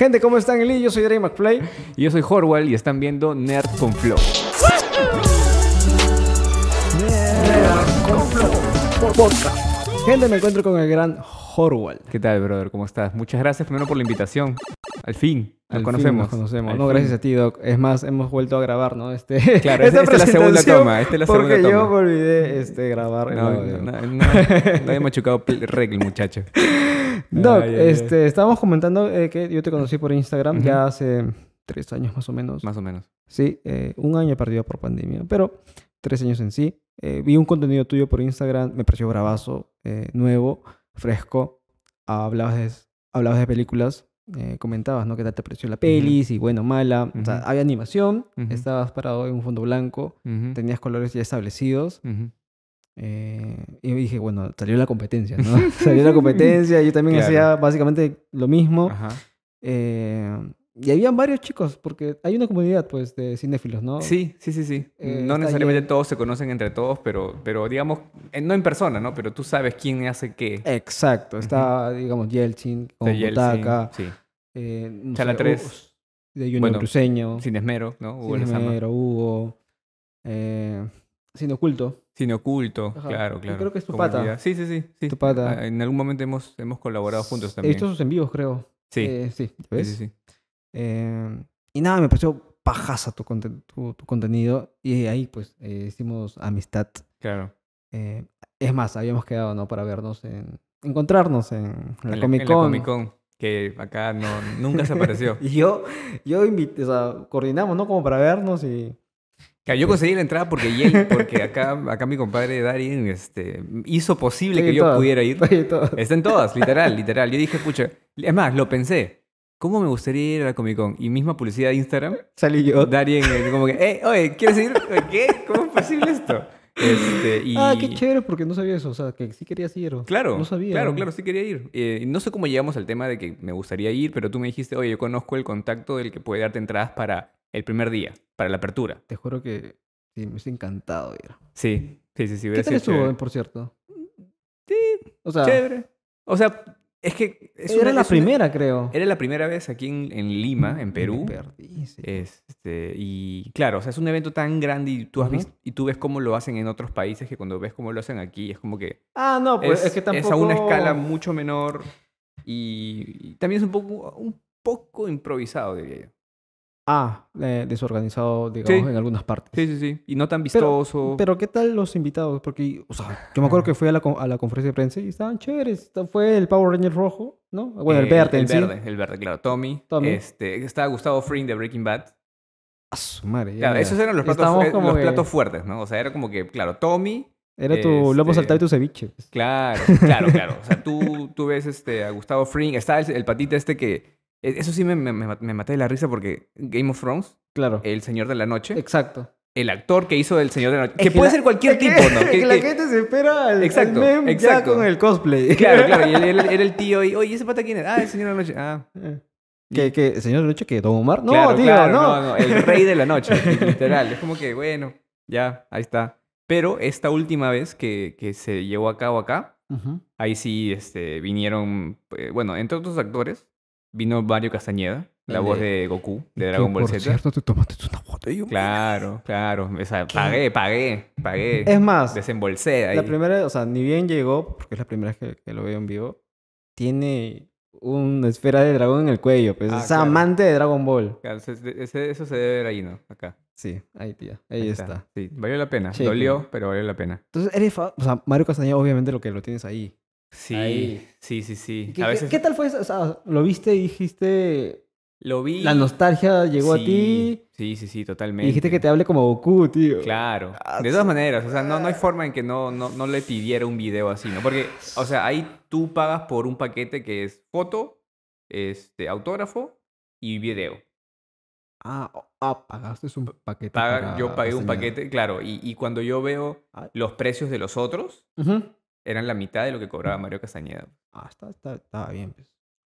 Gente, ¿cómo están, Eli? Yo soy Dre McPlay. Y yo soy Horwell y están viendo Nerd con Flow. Nerd con Flow. Gente, me encuentro con el gran Horwell. ¿Qué tal, brother? ¿Cómo estás? Muchas gracias primero por la invitación. Al fin. Nos conocemos. conocemos. no, gracias a ti, Doc. Es más, hemos vuelto a grabar, ¿no? Este, claro, esta, es la segunda toma. Esta es la segunda toma. yo olvidé este, grabar. No, no, no, no, regla, muchacho. Doc, este, estábamos comentando eh, que yo te conocí por Instagram ya hace tres años más o menos. Más o menos. Sí, eh, un año perdido por pandemia, pero tres años en sí. Eh, vi un contenido tuyo por Instagram, me pareció bravazo, nuevo, fresco. hablabas hablabas de películas eh, comentabas, ¿no? Que tal te pareció la peli, si bueno mala. O sea, había animación, estabas parado en un fondo blanco, tenías colores ya establecidos. Eh, y dije, bueno, salió la competencia, ¿no? salió la competencia, yo también hacía básicamente lo mismo. Eh, y habían varios chicos, porque hay una comunidad, pues, de cinéfilos, ¿no? Sí, sí, sí, sí. Eh, no necesariamente todos se conocen entre todos, pero, pero digamos, no en persona, ¿no? Pero tú sabes quién hace qué. Exacto. Está, digamos, Yeltsin, o Sí. Eh, Chala 3. de Junior Cruceño. Sin Esmero, ¿no? Hugo Sin Esmero, Hugo. Sin eh, Oculto. Sin Oculto, claro, claro. Yo creo que es tu pata. Sí, sí, sí. sí. Tu pata. Ah, en algún momento hemos, hemos colaborado juntos también. He visto sus en vivos, creo. Sí. Eh, sí, sí, sí. Em, y nada, me pareció pajasa tu, tu, contenido. Y ahí pues eh, hicimos amistad. Claro. Eh, es más, habíamos quedado, ¿no? Para vernos en... Encontrarnos en la, Comic, -Con. Que acá no, nunca se apareció. y yo, yo invité, o sea, coordinamos, ¿no? Como para vernos y... que yo pues conseguí la entrada porque porque acá, acá mi compadre Darien este, hizo posible que yo pudiera ir. están todas, literal, literal. Yo dije, pucha, es más, lo pensé. ¿Cómo me gustaría ir a la Comic Con? Y misma publicidad de Instagram. Salí yo. Darien, como que, eh, oye, ¿quieres ir? ¿Qué? ¿Cómo es posible esto? Este, Ah, qué chévere, porque no sabía eso. O sea, que sí querías ir. Claro. No sabía. Claro, claro, sí quería ir. Eh, no sé cómo llegamos al tema de que me gustaría ir, pero tú me dijiste, oye, yo conozco el contacto del que puede darte entradas para el primer día, para la apertura. Te juro que sí, me hubiese encantado ir. Sí, sí, sí, sí. ¿Qué tal estuvo, por cierto? Sí. O sea, chévere. O sea, es que eso era la primera, creo. Era la primera vez aquí en, en Lima, en Perú. este, y claro, o sea, es un evento tan grande y tú, has visto, y tú ves cómo lo hacen en otros países que cuando ves cómo lo hacen aquí es como que... Ah, no, pues es, que tampoco... Es a una escala mucho menor y, también es un poco, un poco improvisado, diría yo. Ah, desorganizado, digamos, en algunas partes. Sí, sí, sí. Y no tan vistoso. Pero, ¿qué tal los invitados? Porque, o sea, yo me acuerdo que fui a la, a la conferencia de prensa y estaban chéveres. Fue el Power Ranger rojo, ¿no? Bueno, el, eh, verde. El, verde, el verde, claro. Tommy. Tommy. Este, estaba Gustavo Fring de Breaking Bad. A su madre. Claro, esos eran los platos, fuertes, ¿no? O sea, era como que, claro, Tommy. Era tu este lobo saltado y tu ceviche. Pues. Claro, claro, claro. O sea, tú, tú ves este, a Gustavo Fring. Está el, patito este que e, eso sí me, me, me de la risa porque Game of Thrones, claro. El Señor de la Noche. Exacto el actor que hizo el señor de la noche. que, puede ser cualquier tipo, que, ¿no? Que, la gente se espera al, meme ya con el cosplay. Claro, claro. Y él, era el tío y, oye, ¿ese pata quién es? Ah, el señor de la noche. Ah. Eh. el señor de la noche que ¿Don mar? No, claro, tío, claro, no. no. no. El rey de la noche, literal. Es como que, bueno, ya, ahí está. Pero esta última vez que, se llevó a cabo acá, ahí sí este, vinieron, eh, bueno, entre otros actores, vino Mario Castañeda, la voz de Goku, de Dragon Ball Z. cierto, tomaste botella. Claro, claro. pagué, pagué, pagué. Es más, desembolsé ahí. La primera, o sea, ni bien llegó, porque es la primera vez que, que lo veo en vivo, tiene una esfera de dragón en el cuello. Pues, ah, es amante de Dragon Ball. Claro, ese, eso se debe ver ahí, ¿no? Acá. Sí, ahí, tía. Ahí, está. Sí, valió la pena. Dolió, pero valió la pena. Entonces, Mario Castañeda, obviamente, lo que lo tienes ahí. Sí, sí, sí, sí. ¿Qué, tal fue O sea, lo viste dijiste... Lo vi. La nostalgia llegó a ti. Sí, sí, sí, totalmente. dijiste que te hable como Goku, tío. Claro. Ah, de todas maneras, o sea, no, no hay forma en que no, no, le pidiera un video así, ¿no? Porque, o sea, ahí tú pagas por un paquete que es foto, este, autógrafo y video. Ah, ah, pagaste un paquete. yo pagué un paquete, claro. Y, y, cuando yo veo ah. los precios de los otros, eran la mitad de lo que cobraba Mario Castañeda. Ah, está, está, bien, pues.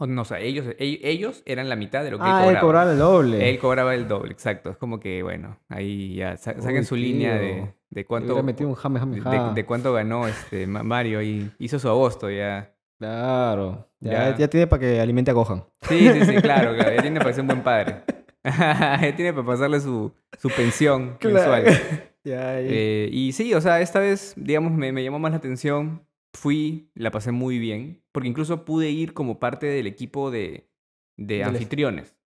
No, o sea, ellos, ellos eran la mitad de lo que ah, él cobraba. el doble. Él cobraba el doble, exacto. Es como que, bueno, ahí ya sa saquen su línea de, de cuánto... De, cuánto ganó este Mario y hizo su agosto ya. Claro. Ya, tiene para que alimente a cojan. Sí, sí, sí, claro. Él tiene para ser un buen padre. ya tiene para pasarle su, su pensión mensual. Eh, y sí, o sea, esta vez, digamos, me llamó más la atención fui, la pasé muy bien, porque incluso pude ir como parte del equipo de, de, anfitriones.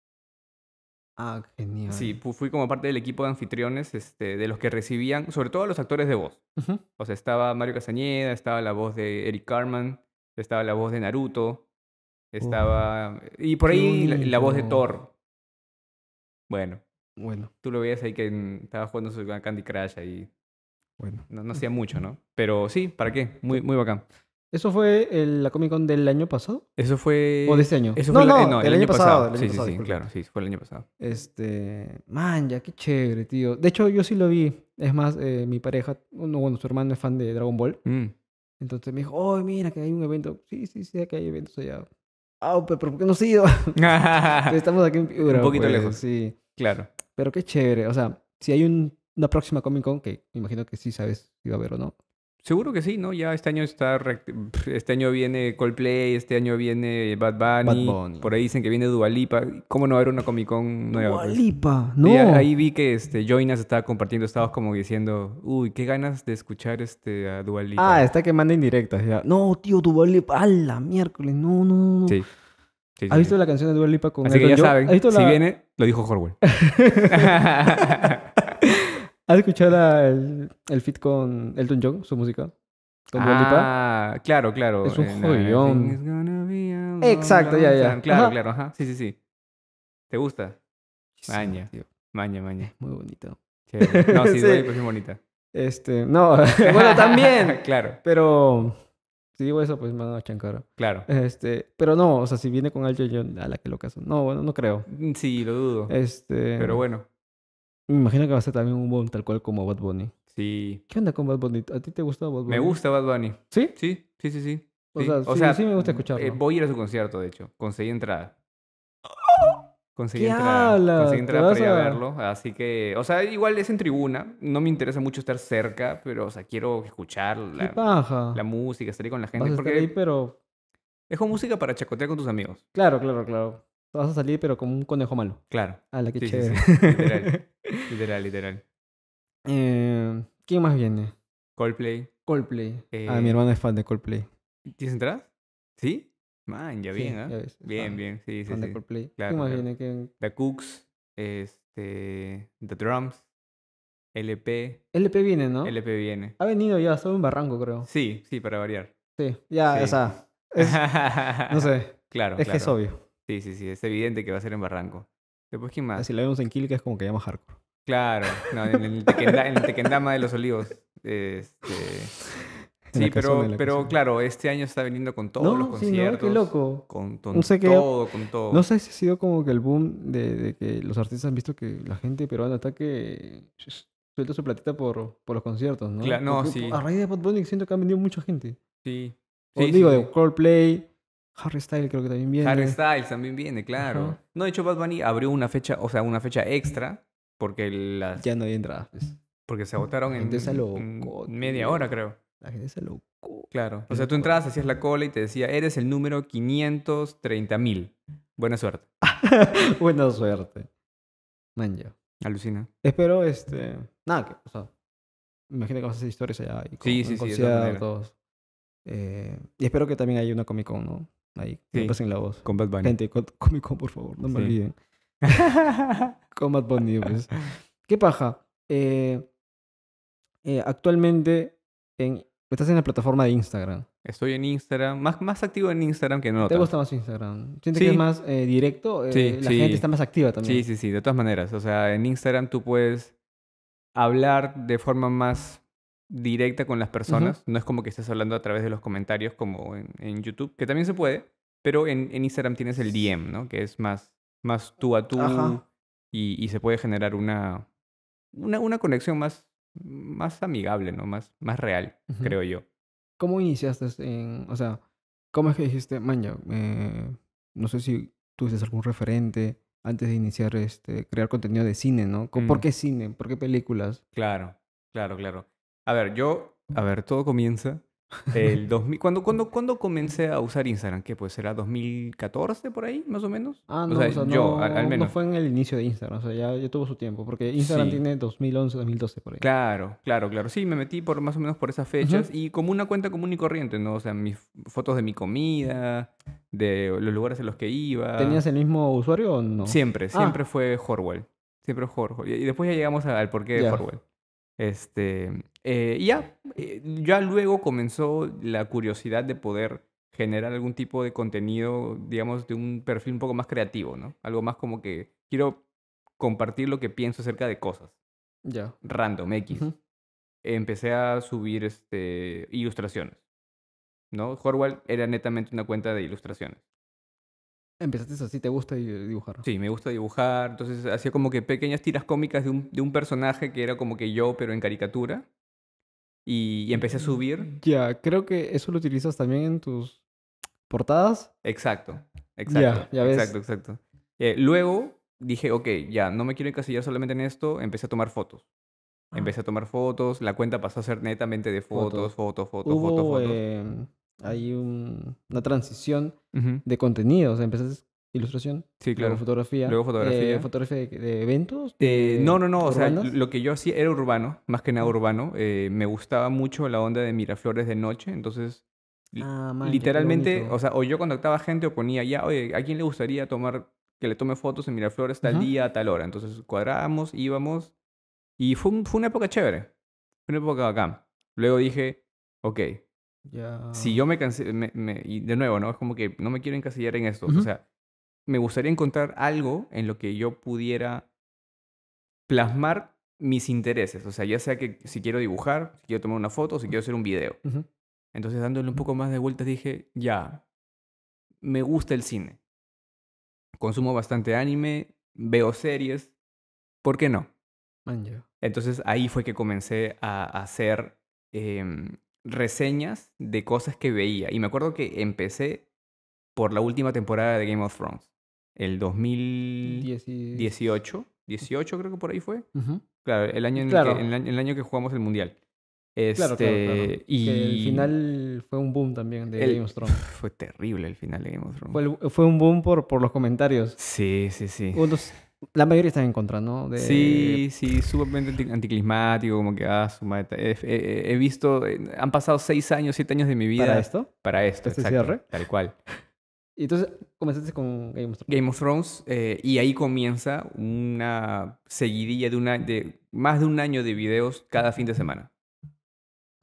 Ah, genial. Sí, fui como parte del equipo de anfitriones, este, de los que recibían, sobre todo los actores de voz. O sea, estaba Mario Casañeda, estaba la voz de Eric Carman, estaba la voz de Naruto, estaba... y por ahí la, voz de Thor. Bueno. Bueno. Tú lo veías ahí que estaba jugando su Candy Crush ahí. Bueno. No, hacía mucho, ¿no? Pero sí, ¿para qué? Muy, muy bacán. ¿Eso fue la Comic Con del año pasado? Eso fue. ¿O de este año? no, eh, no, el, año, pasado, Sí, sí, sí, claro, sí, fue el año pasado. Este. Man, ya, qué chévere, tío. De hecho, yo sí lo vi. Es más, eh, mi pareja, bueno, su hermano es fan de Dragon Ball. Mm. Entonces me dijo, oh, mira, que hay un evento. Sí, sí, sí, que hay eventos allá. Ah, pero ¿por qué no se ido? Estamos aquí en Piura. Un poquito pues, lejos. Sí. Claro. Pero qué chévere. O sea, si hay un la próxima Comic Con, que imagino que sí sabes si va a haber o no. Seguro que sí, ¿no? Ya este año está. Este año viene Coldplay, este año viene Bad Bunny. Por ahí dicen que viene Dualipa. ¿Cómo no haber una Comic Con nueva? Dualipa, pues? no. ahí vi que este, Joinas estaba compartiendo estaba como diciendo, uy, qué ganas de escuchar este, a Lipa. Ah, está que manda indirectas ya. No, tío, Dualipa, a la miércoles, no, no, Sí. ¿Has visto la canción de Dua Lipa con Así que ya saben, si viene, lo dijo Horwell. ¿Has escuchado el, el fit con Elton John, su música? Con ah, claro, claro. Es un eh, joyón. Exacto, ya, ya. Claro, claro, ajá. Sí, sí, sí. ¿Te gusta? maña. Maña, maña. Muy bonito. No, sí, es muy bonita. Este, no, bueno, también. claro. Pero si digo eso, pues me van a Claro. Este, pero no, o sea, si viene con Elton John, a la que lo caso. No, bueno, no creo. Mm, sí, lo dudo. Este. Pero bueno. Me imagino que va a ser también un boom tal cual como Bad Bunny. Sí. ¿Qué onda con Bad Bunny? ¿A ti te gusta Bad Bunny? Me gusta Bad Bunny. ¿Sí? Sí, sí, sí, sí. O, Sea, sí, me gusta escucharlo. Eh, voy a ir a su concierto, de hecho. Conseguí entrada. Conseguí entrada, conseguí entrada para ir a verlo. Así que, o sea, igual es en tribuna. No me interesa mucho estar cerca, pero, o sea, quiero escuchar la, la música, estar ahí con la gente. Vas pero... Es música para chacotear con tus amigos. Claro, claro, claro. Vas a salir, pero como un conejo malo. Claro. Ah, la que chévere. Literal, literal. Eh, ¿Quién más viene? Coldplay. Coldplay. ah, mi eh, hermano es fan de Coldplay. ¿Tienes entradas? ¿Sí? Man, ya viene, ¿ah? bien, Bien, bien, sí, sí. Fan de Coldplay. ¿Quién más viene? The Cooks, este, The Drums, LP. LP viene, ¿no? LP viene. Ha venido ya, solo un barranco, creo. Sí, sí, para variar. Sí, ya, o sea, no sé. Claro, Es que es obvio. Sí, sí, sí, es evidente que va a ser en barranco. Después, ¿quién más? Si la vemos en Kilka es como que llama hardcore. Claro, no, en, el Tequendama de los Olivos. Este... Sí, pero, pero claro, este año está viniendo con todos los conciertos. Sí, no, qué loco. Con, todo, con todo. No sé si ha sido como que el boom de, de, que los artistas han visto que la gente peruana está que suelta su platita por, por los conciertos, ¿no? Claro, no, sí. A raíz de Bad siento que han venido mucha gente. Sí. sí digo, de Coldplay, Harry Styles creo que también viene. Harry Styles también viene, claro. No, de hecho, Bad Bunny abrió una fecha, o sea, una fecha extra, porque las... Ya no hay entradas. Pues. Porque se agotaron en, media hora, creo. La gente se loco. Claro. O sea, tú entrabas, hacías la cola y te decía, eres el número 530.000. Buena suerte. Buena suerte. yo... Alucina. Espero, este... Nada, que, o sea, imagino que vas a hacer historias allá y con, sí, sí, sí, eh, y espero que también haya una Comic Con, ¿no? Ahí, que pasen la voz. Combat Bunny. Gente, Comic Con, por favor, no me olviden. Combat Bunny, pues. ¿Qué paja? Eh, eh, actualmente estás en la plataforma de Instagram. Estoy en Instagram, más, más activo en Instagram que en otra. ¿Te gusta más Instagram? ¿Sientes que es más eh, directo? Eh, sí, la gente está más activa también. Sí, sí, sí, de todas maneras. O sea, en Instagram tú puedes hablar de forma más directa con las personas. No es como que estés hablando a través de los comentarios como en, YouTube, que también se puede, pero en, Instagram tienes el DM, ¿no? Que es más, más tú a tú y, se puede generar una, una, conexión más, más amigable, ¿no? Más, más real, creo yo. ¿Cómo iniciaste en, o sea, cómo es que dijiste, manja, eh, no sé si tuviste algún referente antes de iniciar este, crear contenido de cine, ¿no? ¿Por qué cine? ¿Por qué películas? Claro, claro, claro. A ver, yo, a ver, todo comienza el 2000, ¿cuándo, cuando, cuándo comencé a usar Instagram? ¿Qué ¿Pues era 2014 por ahí, más o menos? Ah, no, o sea, no, yo, al, menos. no fue en el inicio de Instagram, o sea, ya, tuvo su tiempo, porque Instagram tiene 2011, 2012 por ahí. Claro, claro, claro. Sí, me metí por más o menos por esas fechas y como una cuenta común y corriente, ¿no? O sea, mis fotos de mi comida, de los lugares en los que iba. ¿Tenías el mismo usuario o no? Siempre, ah. siempre fue Horwell. Siempre Horwell. Y después ya llegamos al porqué de Horwell. Este, eh, ya, eh, ya luego comenzó la curiosidad de poder generar algún tipo de contenido, digamos, de un perfil un poco más creativo, ¿no? Algo más como que quiero compartir lo que pienso acerca de cosas. Ya. Random, X. Empecé a subir este, ilustraciones, ¿no? Horwell era netamente una cuenta de ilustraciones. Empezaste así, ¿te gusta dibujar? Sí, me gusta dibujar. Entonces hacía como que pequeñas tiras cómicas de un, personaje que era como que yo, pero en caricatura. Y, empecé a mm, subir. Ya, creo que eso lo utilizas también en tus portadas. Exacto, exacto. Ya, ya ves. Exacto, exacto. Eh, luego dije, ok, ya, no me quiero encasillar solamente en esto. Empecé a tomar fotos. Ah. Empecé a tomar fotos. La cuenta pasó a ser netamente de fotos, fotos, fotos, fotos, fotos. Em, hay un, una transición de -huh. de sea, Empezaste ilustración, luego fotografía. Luego fotografía. Eh, ¿Fotografía de, eventos? Eh, no, no, no. O sea, lo que yo hacía era urbano, más que nada urbano. Eh, me gustaba mucho la onda de Miraflores de noche, entonces... Ah, literalmente, o sea, o yo contactaba gente o ponía ya, oye, ¿a quién le gustaría tomar, que le tome fotos en Miraflores tal día, a tal hora? Entonces cuadrábamos, íbamos y fue, fue una época chévere, fue una época bacán. Luego dije, ok, si yo me cansé, me, y de nuevo, ¿no? Es como que no me quiero encasillar en esto. O sea, me gustaría encontrar algo en lo que yo pudiera plasmar mis intereses. O sea, ya sea que si quiero dibujar, si quiero tomar una foto, si quiero hacer un video. Entonces, dándole un poco más de vueltas, dije, ya, me gusta el cine. Consumo bastante anime, veo series. ¿Por qué no? Entonces ahí fue que comencé a hacer em, reseñas de cosas que veía. Y me acuerdo que empecé por la última temporada de Game of Thrones, el 2018. 18 creo que por ahí fue. Claro, el año en El, que, año que jugamos el Mundial. Este, Y... el final fue un boom también de Game of Thrones. Fue terrible el final de Game of Thrones. Fue, un boom por, por los comentarios. Sí, sí, sí. La mayoría están en contra, ¿no? Sí, sí, sumamente anticlimático, como que, ah, he, he, visto, eh, han pasado seis años, siete años de mi vida. ¿Para esto? Para esto, ¿Este exacto, tal cual. Y entonces comenzaste con Game of Thrones. Game of Thrones, eh, y ahí comienza una seguidilla de, una, de más de un año de videos cada fin de semana.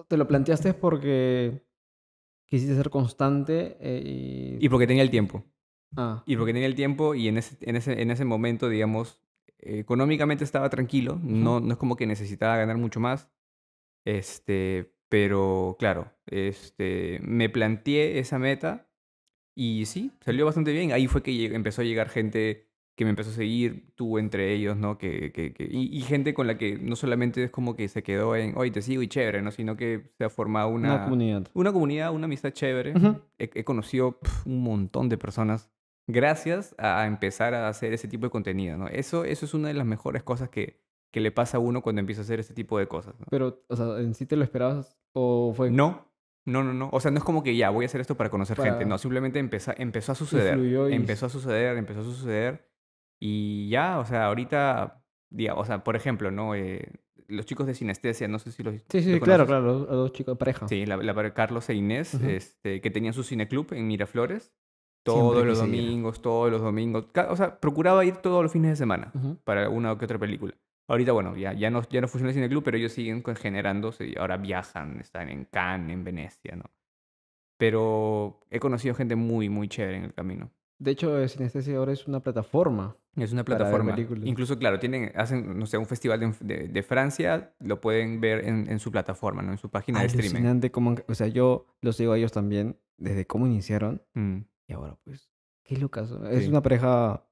¿Te lo planteaste porque quisiste ser constante? Eh, y... y porque tenía el tiempo. Ah. Y porque tenía el tiempo y en ese, en ese, en ese momento, digamos, económicamente estaba tranquilo, no, no es como que necesitaba ganar mucho más, este, pero claro, este, me planteé esa meta y sí, salió bastante bien. Ahí fue que empezó a llegar gente que me empezó a seguir, tú entre ellos, ¿no? Que, que, y, gente con la que no solamente es como que se quedó en, oye, te sigo y chévere, ¿no? Sino que se ha formado una, una comunidad. Una amistad chévere. he, conocido un montón de personas gracias a empezar a hacer ese tipo de contenido, ¿no? Eso, eso es una de las mejores cosas que, le pasa a uno cuando empieza a hacer ese tipo de cosas. Pero, o sea, ¿en sí te lo esperabas o fue...? No, no, no, no. O sea, no es como que ya voy a hacer esto para conocer gente. No, simplemente empezó, a suceder. Empezó a suceder, empezó a suceder. Y ya, o sea, ahorita, o sea, por ejemplo, ¿no? Eh, los chicos de sinestesia, no sé si los. Sí, sí, claro, claro, los, dos chicos de pareja. Sí, la, Carlos e Inés, este, que tenían su cineclub en Miraflores. Todos los domingos, todos los domingos. O sea, procuraba ir todos los fines de semana para una o que otra película. Ahorita, bueno, ya, ya, no, ya no funciona el cineclub, pero ellos siguen generándose y ahora viajan, están en Cannes, en Venecia, ¿no? Pero he conocido gente muy, muy chévere en el camino. De hecho, eh, Sinestesia ahora es una plataforma. Es una plataforma. Incluso, claro, tienen, hacen, no sé, un festival de, de, Francia, lo pueden ver en, en, su plataforma, ¿no? En su página de streaming. Como, o sea, yo los sigo a ellos también, desde cómo iniciaron. Mm. Y ahora, pues, qué locas. Es una pareja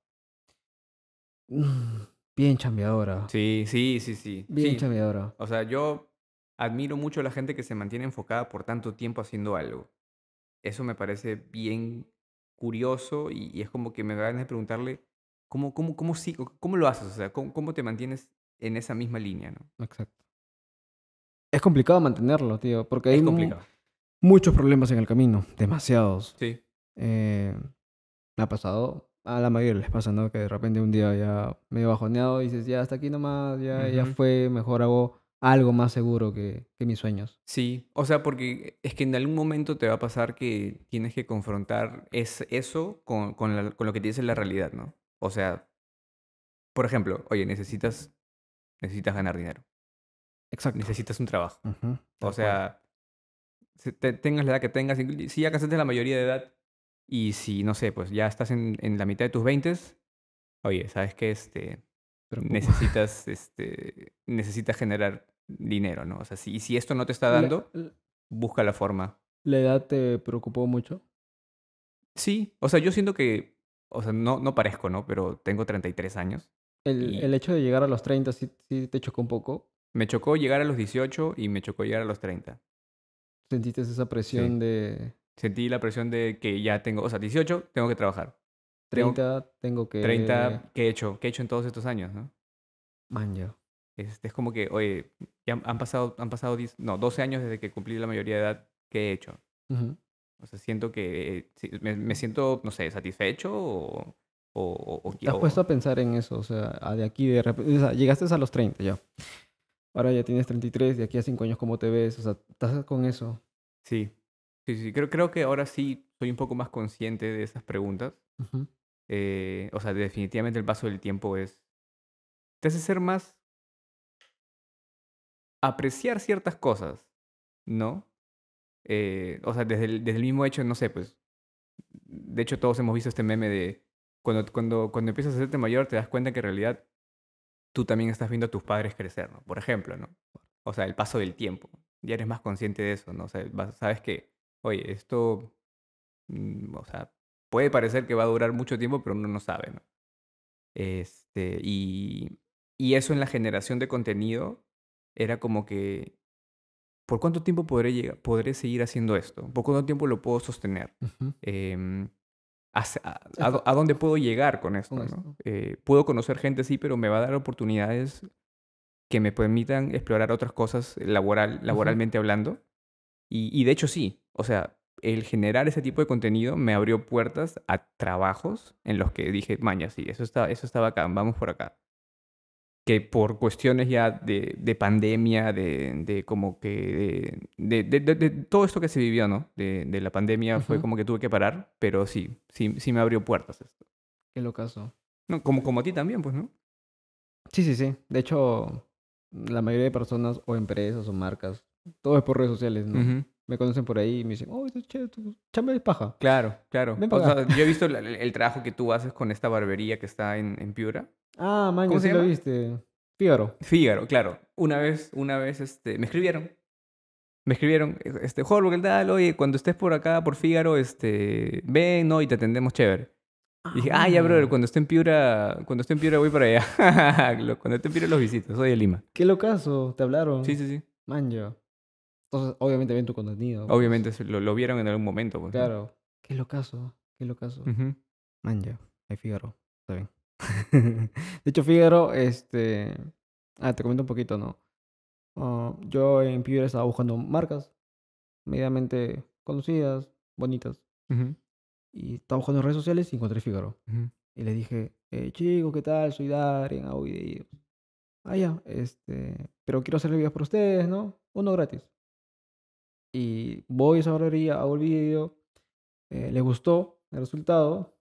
mm, bien chambeadora. Sí, sí, sí, sí. Bien chambeadora. O sea, yo admiro mucho a la gente que se mantiene enfocada por tanto tiempo haciendo algo. Eso me parece bien curioso y, es como que me ganas de preguntarle cómo, cómo, cómo, cómo lo haces, o sea, cómo, te mantienes en esa misma línea, ¿no? Exacto. Es complicado mantenerlo, tío, porque hay muchos problemas en el camino, demasiados. Sí. Eh, me ha pasado, a la mayoría les pasa, ¿no? Que de repente un día ya medio bajoneado y dices, ya hasta aquí nomás, ya, ya fue, mejor hago algo más seguro que, que, mis sueños. Sí, o sea, porque es que en algún momento te va a pasar que tienes que confrontar es, eso con, con, lo que tienes en la realidad, ¿no? O sea, por ejemplo, oye, necesitas, necesitas ganar dinero. Exacto. Necesitas un trabajo. o sea, tengas la edad que tengas, si ya casaste la mayoría de edad, y si, no sé, pues ya estás en, la mitad de tus 20, oye, sabes que este, necesitas, este, necesitas generar dinero, ¿no? O sea, si, si esto no te está dando, busca la forma. ¿La edad te preocupó mucho? Sí, o sea, yo siento que, o sea, no, no parezco, ¿no? Pero tengo 33 años. El, el hecho de llegar a los 30 sí, te chocó un poco. Me chocó llegar a los 18 y me chocó llegar a los 30. ¿Sentiste esa presión de sentí la presión de que ya tengo, o sea, 18, tengo que trabajar. 30, tengo, que... 30, ¿qué he hecho? ¿Qué he hecho en todos estos años, no? Man, yo. Es, este, es como que, oye, ya han pasado, han pasado no, 12 años desde que cumplí la mayoría de edad, ¿qué he hecho? O sea, siento que, me, me siento, no sé, satisfecho o... O, o, o, ¿Te has puesto a pensar en eso? O sea, de aquí de repente... O sea, llegaste a los 30 ya. Ahora ya tienes 33, de aquí a 5 años, ¿cómo te ves? O sea, ¿estás con eso? Sí, Sí, sí, creo, creo que ahora sí soy un poco más consciente de esas preguntas. Eh, o sea, definitivamente el paso del tiempo es... Te hace ser más... apreciar ciertas cosas, ¿no? Eh, o sea, desde el, desde el mismo hecho, no sé, pues... De hecho, todos hemos visto este meme de... Cuando, cuando, cuando empiezas a hacerte mayor, te das cuenta que en realidad tú también estás viendo a tus padres crecer, ¿no? Por ejemplo, ¿no? O sea, el paso del tiempo. Ya eres más consciente de eso, ¿no? O sea, sabes que oye, esto, mm, o sea, puede parecer que va a durar mucho tiempo, pero uno no sabe, Este, y, y eso en la generación de contenido era como que, ¿por cuánto tiempo podré, llegar, podré seguir haciendo esto? ¿Por cuánto tiempo lo puedo sostener? Em, a, dónde puedo llegar con esto? Eh, puedo conocer gente, sí, pero me va a dar oportunidades que me permitan explorar otras cosas laboral, laboralmente hablando. Y, de hecho sí, o sea, el generar ese tipo de contenido me abrió puertas a trabajos en los que dije, maña, sí, eso está, eso estaba acá vamos por acá. Que por cuestiones ya de, de pandemia, de, de, como que. De, de, todo esto que se vivió, ¿no? De, la pandemia fue como que tuve que parar, pero sí, sí, sí me abrió puertas esto. Qué locazo. No, como, como a ti también, pues, ¿no? Sí, sí, sí. De hecho, la mayoría de personas o empresas o marcas todo es por redes sociales, ¿no? Me conocen por ahí y me dicen, oh, es chévere. chamba de paja. Claro, claro. yo he visto el, trabajo que tú haces con esta barbería que está en, en Piura. Ah, man, ¿Cómo se lo viste. Fígaro. Fígaro, claro. Una vez, una vez, este, me escribieron. Me escribieron, este, Jorge, ¿qué tal? Oye, cuando estés por acá, por Fígaro, este, ven, ¿no? Y te atendemos chévere. Ah, y dije, ah, ya, brother, cuando esté en Piura, cuando esté en Piura voy para allá. cuando esté en Piura los visito, soy de Lima. Qué locazo, te hablaron. Sí, sí, sí. Manjo. Entonces, obviamente ven tu contenido. Pues. Obviamente lo, vieron en algún momento. Pues, claro. es Qué caso? qué locazo. lo caso? Man, ya, ahí Figaro, está bien. de hecho, Figaro, este... Ah, te comento un poquito, ¿no? Ah, yo en PewDiePie estaba buscando marcas medianamente conocidas, bonitas. Y estaba buscando en redes sociales y encontré Figaro. Y le dije, eh, chicos, ¿qué tal? Soy Darien, hago Ah, ya, este, pero quiero hacer videos para ustedes, ¿no? Uno gratis y voy a esa barbería, hago el video, eh, le gustó el resultado,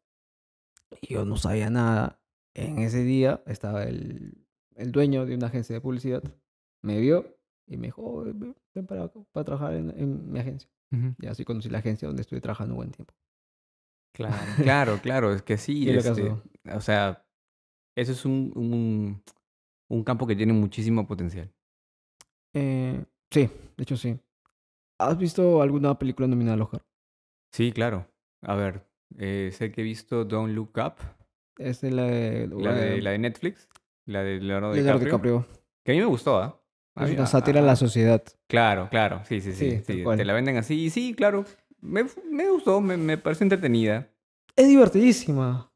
y yo no sabía nada. En ese día estaba el, el dueño de una agencia de publicidad, me vio y me dijo, ven para, trabajar en, en mi agencia. Y así conocí la agencia donde estuve trabajando un buen tiempo. Claro, claro, claro, es que sí. Este, o sea, eso es un, un, un, campo que tiene muchísimo potencial. Eh, sí, de hecho sí. ¿Has visto alguna película nominada al Oscar? Sí, claro. A ver, eh, sé que he visto Don't Look Up. Es de la de, la de, Netflix. La de Leonardo, Leonardo DiCaprio, Que a mí me gustó, ¿ah? ¿eh? Es una sátira a, la sociedad. Claro, claro. Sí, sí, sí. te la venden así. sí, claro. Me, gustó, me, me pareció entretenida. Es divertidísima.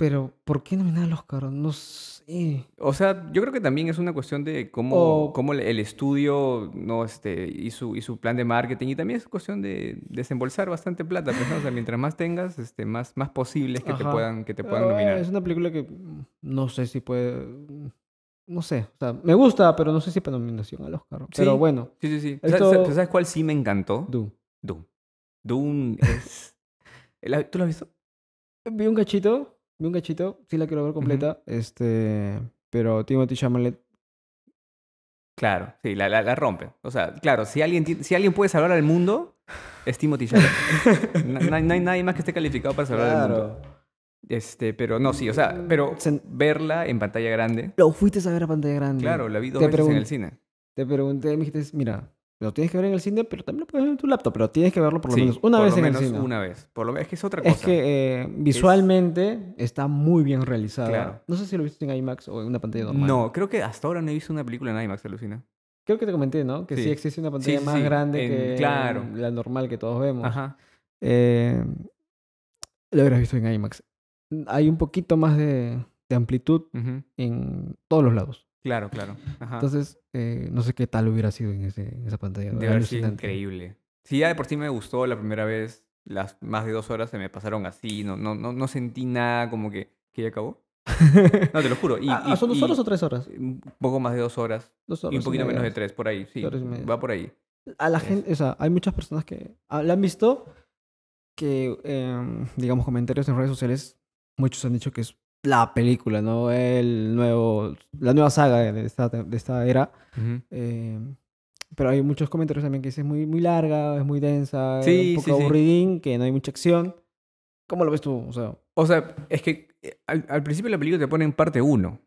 Pero, ¿por qué nominar al Oscar? No sé. O sea, yo creo que también es una cuestión de cómo, cómo el estudio no, este, y, su, y su plan de marketing. Y también es cuestión de desembolsar bastante plata. Pues, O sea, mientras más tengas, este, más, más posibles que te puedan, que te puedan eh, nominar. Es una película que no sé si puede. No sé. O sea, me gusta, pero no sé si para nominación al Oscar. Pero bueno. Sí, sí, sí. ¿Sabes, cuál sí me encantó? Doom. Doom. Doom es. ¿Tú lo has visto? Vi un cachito. Vi un cachito, sí la quiero ver completa. Este. Pero Timothy Chamalet. Claro, sí, la, la, la, rompe. O sea, claro, si alguien, si alguien puede salvar al mundo, es Timothy no, hay nadie más que esté calificado para salvar al mundo. Este, pero no, sí, o sea, mm, pero verla en pantalla grande. Lo fuiste a ver a pantalla grande. Claro, la vi dos veces en el cine. Te pregunté, me dijiste, mira, lo tienes que ver en el cine, pero también lo puedes ver en tu laptop, pero tienes que verlo por lo menos una vez en el cine. Una vez. Por lo menos es que es otra cosa. Eh, es que visualmente está muy bien realizada. No sé si lo viste en IMAX o en una pantalla normal. No, creo que hasta ahora no he visto una película en IMAX, alucina. Creo que te comenté, ¿no? Que sí, existe una pantalla más grande que la normal que todos vemos. Ajá. Eh, lo habrás visto en IMAX. Hay un poquito más de, amplitud en todos los lados. Claro, claro. Entonces, eh, no sé qué tal hubiera sido en, ese, esa pantalla. Debe haber sido increíble. Sí, ya de por sí me gustó la primera vez. Las más de dos horas se me pasaron así. No, no, no, no sentí nada como que, que ya acabó. no, te lo juro. Ah, ah, ¿Son dos horas o tres horas? Un poco más de dos horas. Dos horas y un poquito menos de tres, por ahí. Sí, va por ahí. A la gente, o sea, hay muchas personas que ah, la han visto que, eh, digamos, comentarios en redes sociales, muchos han dicho que es la película, ¿no? El nuevo, la nueva saga de esta, de esta era. Eh, pero hay muchos comentarios también que es muy, muy larga, es muy densa, es un poco aburridín, que no hay mucha acción. ¿Cómo lo ves tú? O sea, es que eh, al, principio la película te pone en parte uno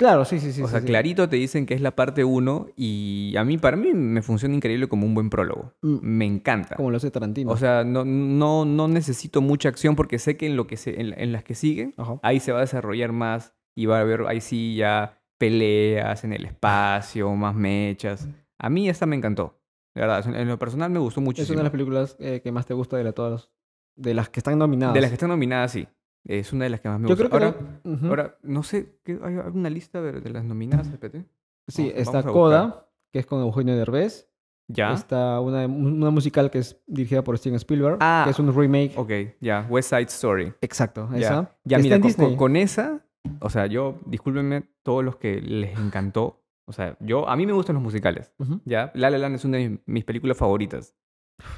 Claro, sí, sí, sí. O sea, clarito te dicen que es la parte 1 y a mí, para mí, me funciona increíble como un buen prólogo. Mm. Me encanta. Como lo hace Tarantino. O sea, no, no, no necesito mucha acción porque sé que en, lo que se, en, las que siguen, ahí se va a desarrollar más y va a haber, ahí sí ya peleas en el espacio, más mechas. Mm. A mí esta me encantó. De verdad, en lo personal me gustó muchísimo. Es una de las películas eh, que más te gusta de, todas, de las que están nominadas. De las que están nominadas, sí. Es una de las que más me Yo ahora, no... ahora, no sé, hay alguna lista de, las nominadas GPT. Sí, está Coda, que es con Eugenio Derbez. Ya. Está una, una, musical que es dirigida por Steven Spielberg, ah, que es un remake. Ok, ya, West Side Story. Exacto, esa. Ya, mira, con, esa, o sea, yo, discúlpenme todos los que les encantó. O sea, yo, a mí me gustan los musicales. Ya, La La Land es una de mis, películas favoritas.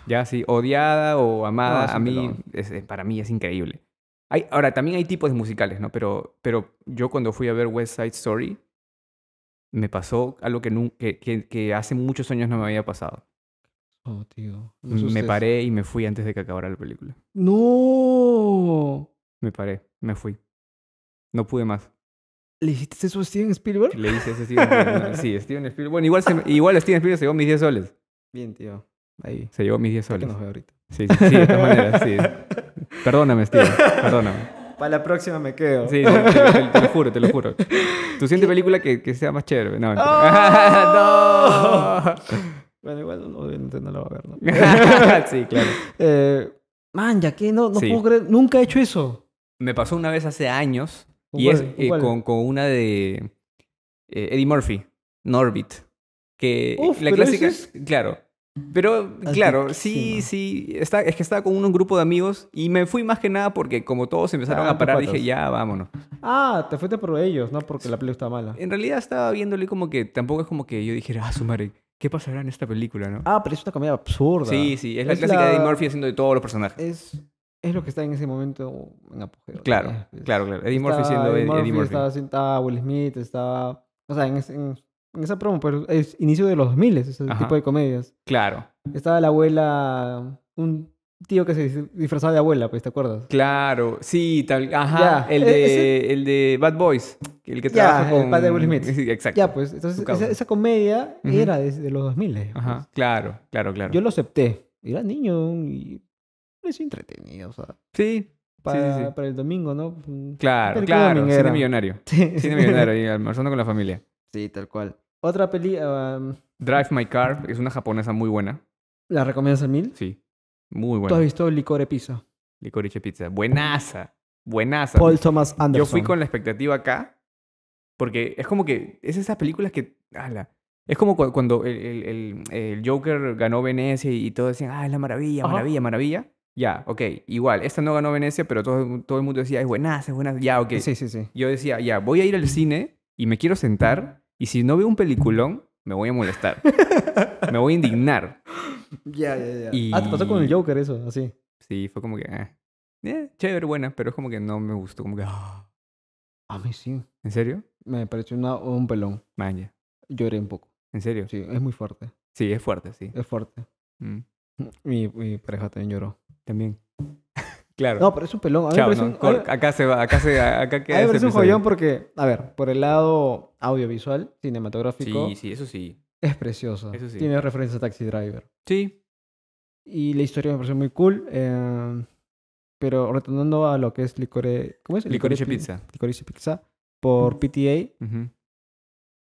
Ya, sí, odiada o amada, a mí, eh, para mí es increíble ahora, también hay tipos de musicales, ¿no? Pero, pero yo cuando fui a ver West Side Story, me pasó algo que, que, que, hace muchos años no me había pasado. Oh, tío. me paré y me fui antes de que acabara la película. ¡No! Me paré, me fui. No pude más. ¿Le hiciste eso a Steven Spielberg? Le hice eso a Steven Spielberg. sí, Steven Spielberg. Bueno, igual, se, igual Steven Spielberg se llevó mis 10 soles. Bien, tío. Ahí. Se llevó mis 10 soles. Que nos ve ahorita. Sí, sí, sí, de todas maneras, sí. Perdóname, tío. Perdóname. Para la próxima me quedo. Sí, te, lo juro, te lo juro. Tu siguiente película que, que, sea más chévere. No, ¡Oh! no. Bueno, igual obviamente no la va a ver, ¿no? sí, claro. Eh, man, ya que no, no puedo creer. Nunca he hecho eso. Me pasó una vez hace años. Y es eh, con, con, una de eh, Eddie Murphy, Norbit. Que Uf, la clásica. Es... Claro. Pero claro, sí, sí, está, es que estaba con un grupo de amigos y me fui más que nada porque como todos empezaron ah, a parar, dije, ya, vámonos. Ah, te fuiste por ellos, no porque la película está mala. En realidad estaba viéndole como que tampoco es como que yo dijera, ah, su madre, ¿qué pasará en esta película, no? Ah, pero es una comedia absurda. Sí, sí, es la clásica de Eddie Murphy haciendo de todos los personajes. Es, es lo que está en ese momento en apogeo. Claro, claro, claro. Eddie Murphy siendo Eddie Murphy. Eddie Estaba, Will Smith, estaba... O sea, en, en en esa promo, pero pues, es inicio de los 2000, ese tipo de comedias. Claro. Estaba la abuela, un tío que se disfrazaba de abuela, pues, ¿te acuerdas? Claro, sí, tal, ajá, el, e-, de, el de Bad Boys, el que trabaja con... el padre de Will Smith. Sí, exacto. Ya, pues, entonces esa, comedia era de, los 2000. Ajá, pues. claro, claro, claro. Yo lo acepté, era niño y es entretenido, o sea. Sí. Para, sí, para el domingo, ¿no? Claro, claro, cine millonario. Sí. Cine millonario y almorzando con la familia. Sí, tal cual. Otra peli. Drive My Car es una japonesa muy buena. ¿La recomiendas al mil? Sí. Muy buena. ¿Tú has visto Licore Pizza? Licorice Pizza. Buenaza. Buenaza. Paul Thomas Anderson. Yo fui con la expectativa acá. Porque es como que. Es esas películas que. es como cuando el, el, el, Joker ganó Venecia y todos decían, ah, es la maravilla, maravilla, maravilla. Ya, ok, igual, esta no ganó Venecia, pero todo, todo el mundo decía, es buenas es buena! Ya, okay. ok. Sí, sí, sí. Yo decía, ya, voy a ir al cine y me quiero sentar y si no veo un peliculón, me voy a molestar. me voy a indignar. Ya, ya, ya. Ah, te pasó con el Joker eso, así. Sí, fue como que... Ah, eh, chévere, buena, pero es como que no me gustó. Como que... Ah". A mí sí. ¿En serio? Me pareció un pelón. Maña. Lloré un poco. ¿En serio? Sí, es muy fuerte. Sí, es fuerte, sí. Es fuerte. Mm. mi pareja también lloró. También. No, pero es un pelón. acá se va, acá se acá queda. A un joyón porque, a ver, por el lado audiovisual, cinematográfico. Sí, sí, eso sí. Es precioso. Eso sí. Tiene referencia a Taxi Driver. Sí. Y la historia me pareció muy cool. Eh, pero retornando a lo que es ¿Cómo es? Licorice, Pizza. Licorice Pizza. Por PTA.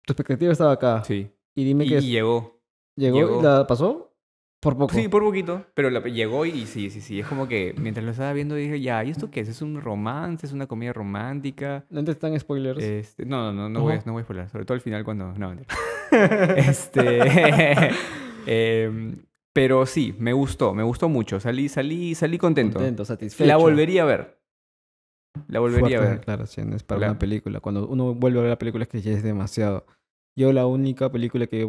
Tu expectativa estaba acá. Sí. Y dime que. llegó. Llegó. ¿Llegó? ¿La pasó? Por poco. Sí, por poquito. Pero llegó y sí, sí, sí. Es como que mientras lo estaba viendo dije, ya, ¿y esto qué es? ¿Es un romance? ¿Es una comedia romántica? ¿No te están spoilers? Este, no, no, no, voy, no voy a spoiler. Sobre todo al final cuando... No, este... eh, pero sí, me gustó, me gustó mucho. Salí, salí, salí contento. Contento, satisfecho. La volvería a ver. La volvería a ver. Es para una película. Cuando uno vuelve a ver la película es que ya es demasiado. Yo la única película que,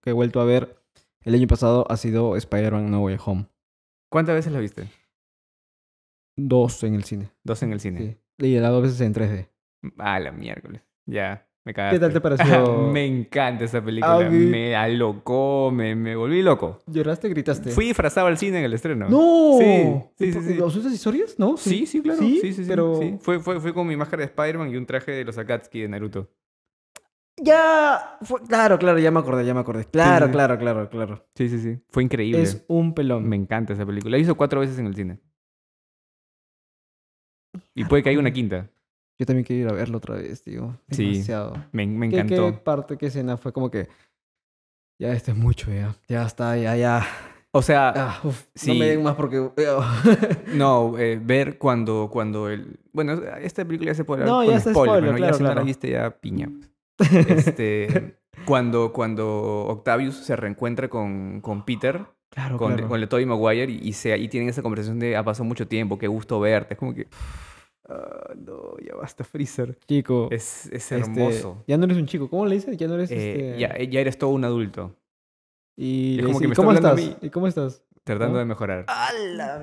que he vuelto a ver el año pasado ha sido Spider-Man No Way Home. ¿Cuántas veces la viste? Dos en el cine. Dos en el cine. Sí. Y la dos veces en 3D. Ah, la miércoles. Ya. Me ¿Qué tal te pareció? me encanta esa película. Ah, me alocó, me, me, volví loco. ¿Lloraste, gritaste? Fui disfrazado al cine en el estreno. ¡No! Sí, sí, sí. ¿No? Sí, sí, claro. Sí, sí, sí. Pero... Fue, fue, fue, con mi máscara de Spider-Man y un traje de los Akatsuki de Naruto. Ya, claro, claro, ya me acordé, ya me acordé. Claro, claro, claro, claro. Sí, sí, sí. Fue increíble. Es un pelón. Me encanta esa película. La hizo cuatro veces en el cine. Y puede que haya una mm. quinta. Yo también quiero ir a verlo otra vez, digo. Demasiado. Sí, me, me encantó. ¿Qué, parte, qué escena fue como que... Ya, este es mucho, ya. Ya está, ya, ya. O sea, ah, no me den más porque... no, eh, ver cuando, cuando el... Bueno, esta película ya se puede no, ya se spoiler, pero claro, ya se claro. la viste ya piña. Pues. Este, cuando, cuando Octavius se reencuentra con, con Peter, con, le con Maguire, y, se, tienen esa conversación de ha ah, pasado mucho tiempo, qué gusto verte. Es como que. Ah, no, ya basta, Freezer. Chico. Es, es este, hermoso. ya no eres un chico. ¿Cómo le dices? Ya no eres. Eh, este eh, ya, eres todo un adulto. Y, ¿cómo estás? Tratando de mejorar.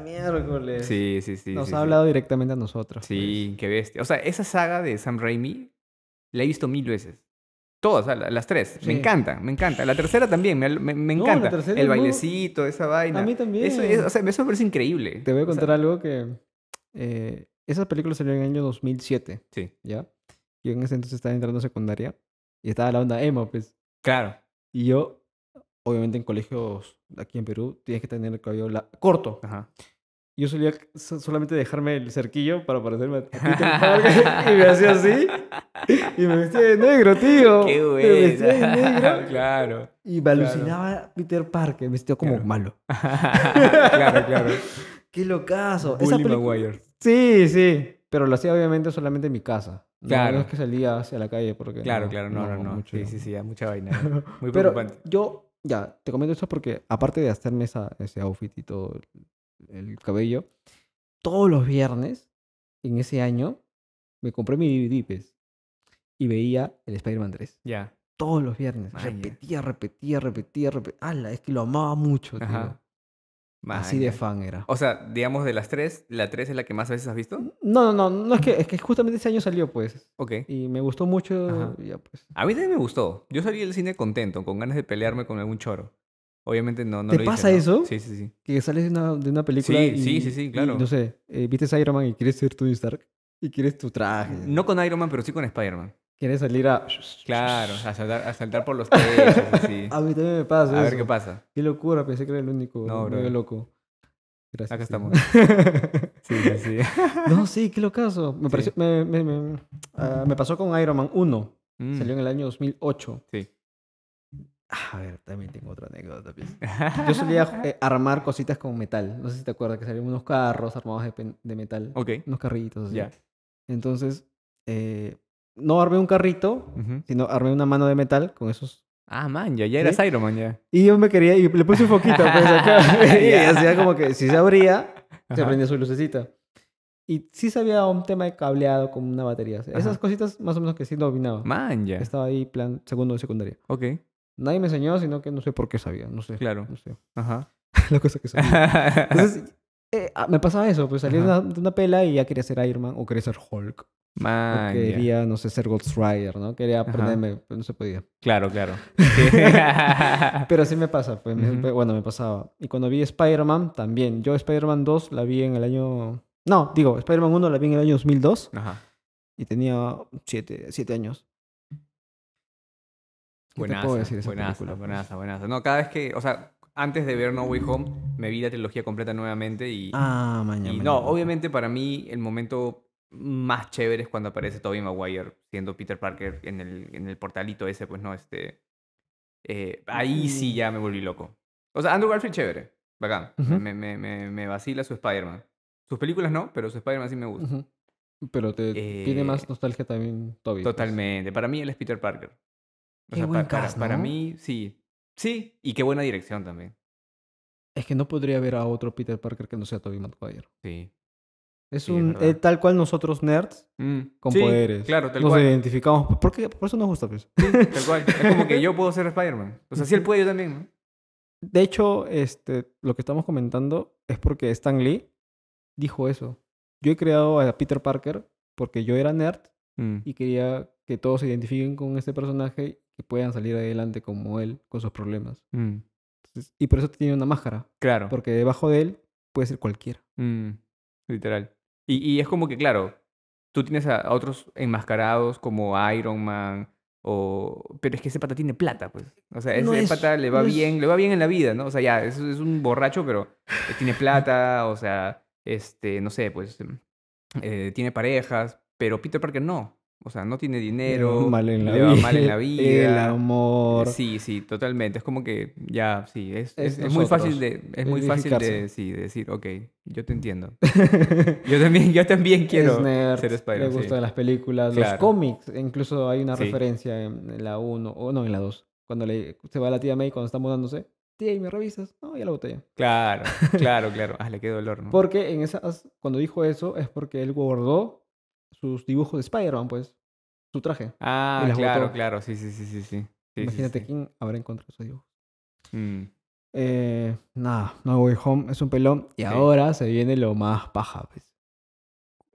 miércoles! Sí, sí, sí. Nos ha hablado directamente a nosotros. Pues. Sí, qué bestia. O sea, esa saga de Sam Raimi la he visto mil veces. Todas, las tres. Me encanta, me encanta. La tercera también, me, encanta. el bailecito, esa vaina. A mí también. Eso, me parece increíble. Te voy a contar algo que... Eh, esas películas salieron en el año 2007. Sí. ¿Ya? Yo en ese entonces estaba entrando a secundaria y estaba la onda emo, pues. Claro. Y yo, obviamente en colegios aquí en Perú, tienes que tener el cabello corto. Ajá yo solía solamente dejarme el cerquillo para parecerme a Parker y me hacía así y me vestía de negro, tío. Qué bueno. Me vestía de negro. claro. Y me alucinaba Peter Parker, Me vestía como malo. claro, claro. Qué locazo. Bully Maguire. Sí, sí. Pero lo hacía obviamente solamente en mi casa. Claro. No, es que salía hacia la calle porque... Claro, claro, no, no, no. sí, sí, sí, mucha vaina. ¿eh? Muy preocupante. Pero yo, ya, te comento eso porque aparte de hacerme ese outfit y todo, el cabello, todos los viernes en ese año me compré mi DVD pues, y veía el Spider-Man 3. Ya. Todos los viernes. Repetía, repetía, repetía, repetía. la Es que lo amaba mucho, tío. Así de fan era. O sea, digamos, de las tres, ¿la tres es la que más veces has visto? No, no, no. no es, que, es que justamente ese año salió, pues. Ok. Y me gustó mucho. pues. A mí también me gustó. Yo salí del cine contento, con ganas de pelearme con algún choro. Obviamente no, no ¿Te lo pasa eso? Sí, sí, sí. Que sales de una, de una película. Sí, y, sí, sí, sí, claro. Y, no sé, eh, viste a Iron Man y quieres ser Tony Stark y quieres tu traje. No con Iron Man, pero sí con Spider-Man. Quieres salir a. Claro, a saltar, a saltar por los techos, así. A mí también me pasa. A ver qué pasa. Qué locura, pensé que era el único. No, bro. loco. Gracias. Acá estamos. sí, sí, no, sí, qué locazo. Me, me, me, me, ah, me, pasó con Iron Man 1. Mm. Salió en el año 2008. Sí. A ver, también tengo otra anécdota. Pues. Yo solía eh, armar cositas con metal. No sé si te acuerdas que salían unos carros armados de, metal. Ok. Unos carritos así. Entonces, eh, no armé un carrito, sino armé una mano de metal con esos. Ah, man, ya, ya ¿sí? eras Iron Man, ya. Y yo me quería, y le puse un foquito, pues, y hacía como que si se abría, se prendía su lucecita. Y sí sabía un tema de cableado con una batería. esas cositas más o menos que sí dominaba. Man, ya. Estaba ahí plan segundo de secundaria. Ok. Nadie me enseñó, sino que no sé por qué sabía, no sé. Claro. No sé. Ajá. La cosa que sabía. Entonces, eh, ah, me pasaba eso, pues salí de una, pela y ya quería ser Iron Man o quería ser Hulk. o quería, no sé, ser Ghost Rider, ¿no? Quería aprenderme, pues, no se podía. Claro, claro. pero sí me pasa, pues, bueno, me pasaba. Y cuando vi Spider-Man, también. Yo Spider-Man 2 la vi en el año... No, digo, Spider-Man 1 la vi en el año 2002. Ajá. Y tenía siete, siete años. Buenas, buenas, buenas, No, cada vez que, o sea, antes de ver No Way Home, me vi la trilogía completa nuevamente y... Ah, mañana. no, obviamente para mí el momento más chévere es cuando aparece Tobey Maguire siendo Peter Parker en el, en el portalito ese, pues no, este... Eh, ahí sí mm. ya me volví loco. O sea, Andrew Garfield chévere, bacán. me, me, me, vacila su Spider-Man. Sus películas no, pero su Spider-Man sí me gusta. Pero te tiene eh, más nostalgia también Toby. Pues. Totalmente. Para mí él es Peter Parker para, mí, sí. Sí, y qué buena dirección también. Es que no podría haber a otro Peter Parker que no sea Tobey Maguire. Sí. Es un eh, tal cual nosotros nerds mm, con poderes. Claro, nos identificamos. ¿Por, Por eso nos gusta, pues. tal cual. es como que yo puedo ser Spider-Man. O sea, sí él puede, yo también, De hecho, este, lo que estamos comentando es porque Stan Lee dijo eso. Yo he creado a Peter Parker porque yo era nerd mm. y quería que todos se identifiquen con este personaje que puedan salir adelante como él con sus problemas. Mm. y por eso tiene una máscara. Claro. Porque debajo de él puede ser cualquiera. Mm, literal. Y, es como que, claro, tú tienes a, otros enmascarados como Iron Man. O... Pero es que ese pata tiene plata, pues. O sea, ese pata le va bien, le va bien en la vida, ¿no? O sea, ya, es, es un borracho, pero eh, tiene plata, o sea, este, no sé, pues, eh, tiene parejas, pero Peter Parker no. O sea, no tiene dinero, le va mal en la, vida, el amor. Sí, sí, totalmente. Es como que ya, sí, es, muy fácil de, es muy fácil decir, ok, yo te entiendo. yo también, yo también quiero ser spider Me gustan las películas, los cómics, e incluso hay una referencia en la 1, o no, en la 2, cuando le, se va la tía May cuando está mudándose. Tía, me revisas? No, ya la botella. Claro, claro, claro. Ah, le quedó dolor, ¿no? Porque en esas, cuando dijo eso es porque él guardó sus dibujos de Spider-Man, pues. Su traje. Ah, claro, claro. Sí, sí, sí, sí, sí. Imagínate quién habrá encontrado esos dibujos. Mm. Eh, nada, No Way Home es un pelón. Y ahora se viene lo más paja, pues.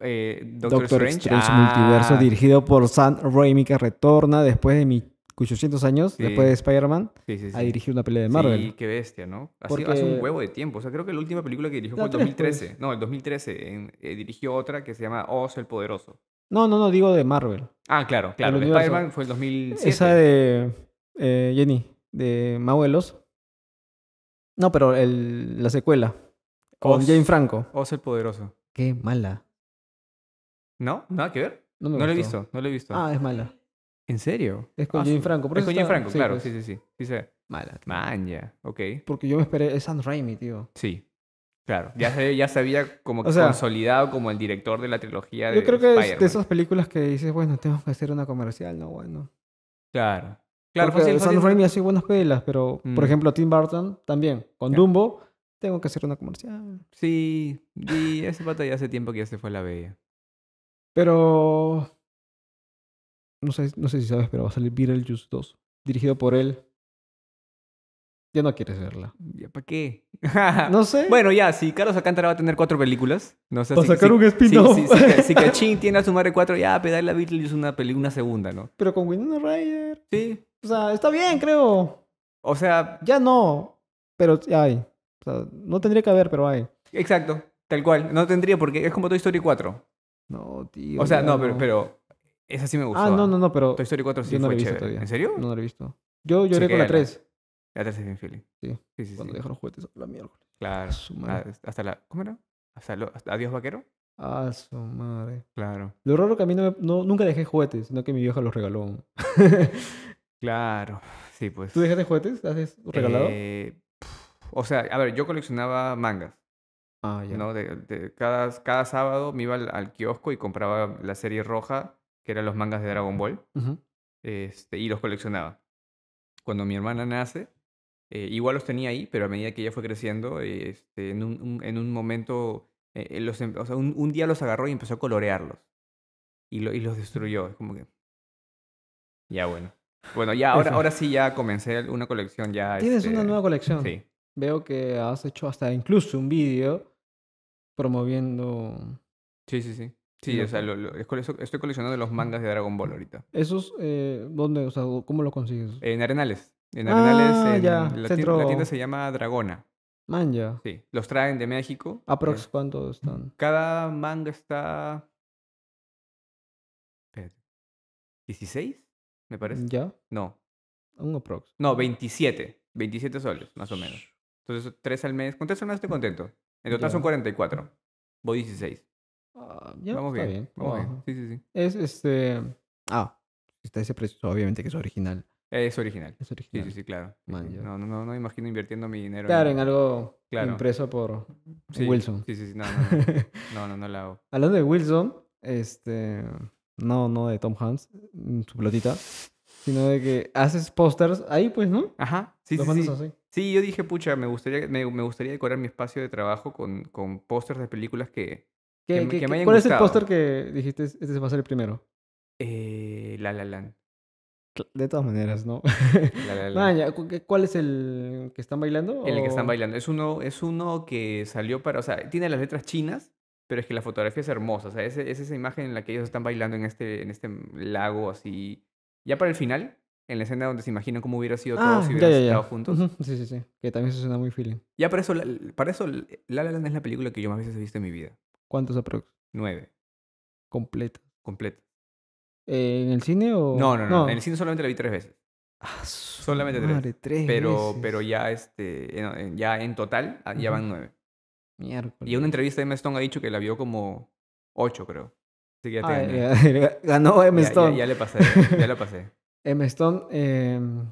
Eh, Doctor, Strange, Multiverso, ah. dirigido por Sam Raimi, que retorna después de mi 800 años después de Spider-Man sí, sí, a dirigir una pelea de Marvel. Sí, qué bestia, ¿no? Hace, hace, un huevo de tiempo. O sea, creo que la última película que dirigió fue el 2013. No, el 2013. Eh, dirigió otra que se llama Oz el Poderoso. No, no, no, digo de Marvel. Ah, claro, claro. Spider-Man fue el 2007. Esa de eh, Jenny, de Mahuelos. No, pero el, la secuela. Con Jane Franco. Oz el Poderoso. Qué mala. ¿No? ¿Nada que ver? No, no lo he visto, no lo he visto. Ah, es mala. ¿En serio? Es con ah, Franco. es con Franco, claro. Sí, sí, sí. sí Mala. ok. Porque yo me esperé. Es Sam Raimi, tío. Sí. Claro. Ya se, ya había como consolidado como el director de la trilogía de. Yo creo que es de esas películas que dices, bueno, tengo que hacer una comercial, ¿no? Bueno. Claro. Claro, Raimi hace buenas pelas, pero por mm. ejemplo, Tim Burton también. Con Dumbo, tengo que hacer una comercial. Sí. Y ese pata ya hace tiempo que ya se fue la bella. Pero no sé, si sabes, pero va a salir Beetlejuice 2, dirigido por él. Ya no quieres verla. ¿Ya para qué? no sé. Bueno, ya, si Carlos Alcántara va a tener cuatro películas. No, sé si, sacar un spin Si, tiene a su madre cuatro, ya, pedale pues, a Beetlejuice una, una segunda, ¿no? Pero con Winona Ryder. Sí. O sea, está bien, creo. O sea... Ya no, pero hay. O sea, no tendría que haber, pero hay. Exacto, tal cual. No tendría porque es como Toy Story 4. No, tío. O sea, no, no. pero... pero esa sí me gustó. Ah, no, ¿ah? no, no, pero. Toy Story 4 sí yo no fue la he visto Todavía. ¿En serio? No la he visto. Yo lloré con la 3. La 3 es bien feeling. Sí. sí, sí Cuando dejaron los juguetes la mierda. Claro. Ah, hasta la. ¿Cómo era? Hasta, lo, Adiós Vaquero. A su madre. Claro. Lo raro que a mí no, no nunca dejé juguetes, sino que mi vieja los regaló. claro. Sí, pues. ¿Tú dejaste juguetes? ¿Haces regalado? Eh, o sea, a ver, yo coleccionaba mangas. Ah, ya. cada, cada sábado me iba al kiosco y compraba la serie roja que eran los mangas de Dragon Ball, este, y los coleccionaba. Cuando mi hermana nace, eh, igual los tenía ahí, pero a medida que ella fue creciendo, este, en, un, en un momento, eh, eh, los, em, o sea, un, día los agarró y empezó a colorearlos. Y, lo, y los destruyó. Es como que... Ya bueno. Bueno, ya ahora, ahora sí ya comencé una colección ya. Tienes una este, nueva colección. Sí. Veo que has hecho hasta incluso un vídeo promoviendo. Sí, sí, sí. Sí, o sea, pues estoy coleccionando los mangas de Dragon Ball ahorita. ¿Esos eh, dónde? O sea, ¿cómo los consigues? En Arenales. En Arenales, ah, en La, tienda, se llama Dragona. Manja. Sí, los traen de México. ¿Aprox cuántos eh, cuánto están? Cada manga está... 16, me parece. ¿Ya? No. Un aprox. No, 27. 27 soles, más o menos. Entonces, 3 al mes. Con 3 al mes estoy contento. En total son 44. Voy 16. Ah, vamos, bien, vamos bien. Sí, sí, sí. Es este. Ah, está ese precio, obviamente que es original. Es original. Es original. Sí, sí, sí, claro. no, no, no, imagino invirtiendo mi dinero. Claro, en, algo impreso por Wilson. Sí, sí, sí, no, no, no, no, hago. Hablando de Wilson, este, no, no de Tom Hanks, mm, su pelotita, sino de que haces pósters ahí, pues, ¿no? Ajá, sí, sí, sí. Sí, yo dije, pucha, me gustaría, me, me, gustaría decorar mi espacio de trabajo con, con pósters de películas que, ¿Cuál es el póster que dijiste este se va a ser el primero? Eh, la La Land. De todas maneras, ¿no? La, la, la. ¿cuál es el que están bailando? El que están bailando. Es uno, es uno que salió para. O sea, tiene las letras chinas, pero es que la fotografía es hermosa. O sea, es, esa imagen en la que ellos están bailando en este, en este lago así. Ya para el final, en la escena donde se imaginan cómo hubiera sido todo ah, si hubieran estado juntos. Sí, sí, sí. Que también se suena muy feeling. Ya para eso, para eso La La Land es la película que yo más veces he visto en mi vida. ¿Cuántos aprox? Nueve. Completa. completa ¿En el cine o...? No, no, no, En el cine solamente la vi tres veces. Ah, solamente tres. tres pero, pero ya este ya en total ah, ya van nueve. Mierda. Y en una entrevista de M. Stone ha dicho que la vio como ocho, creo. Así que ya ah, ganó M. Ya, le pasé, ya le pasé. M. Stone em,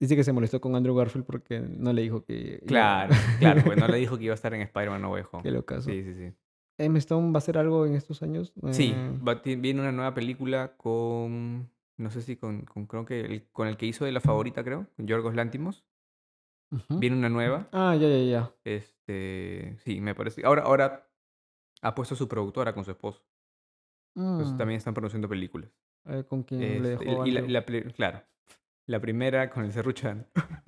dice que se molestó con Andrew Garfield porque no le dijo que... Claro, claro, pues no le dijo que iba a estar en Spider-Man No Qué locazo. Sí, sí, sí. M. Stone va a hacer algo en estos años. Sí, eh, viene una nueva película con. No sé si con, con creo que el, con el que hizo de la favorita, creo, con Yorgos Lántimos. Viene una nueva. Ah, ya, ya, ya. Este. Sí, me parece. Ahora, ahora ha puesto su productora con su esposo. Mm. también están produciendo películas. Eh, con quién le este, dejó. Y la, claro. La primera con el Serruchan.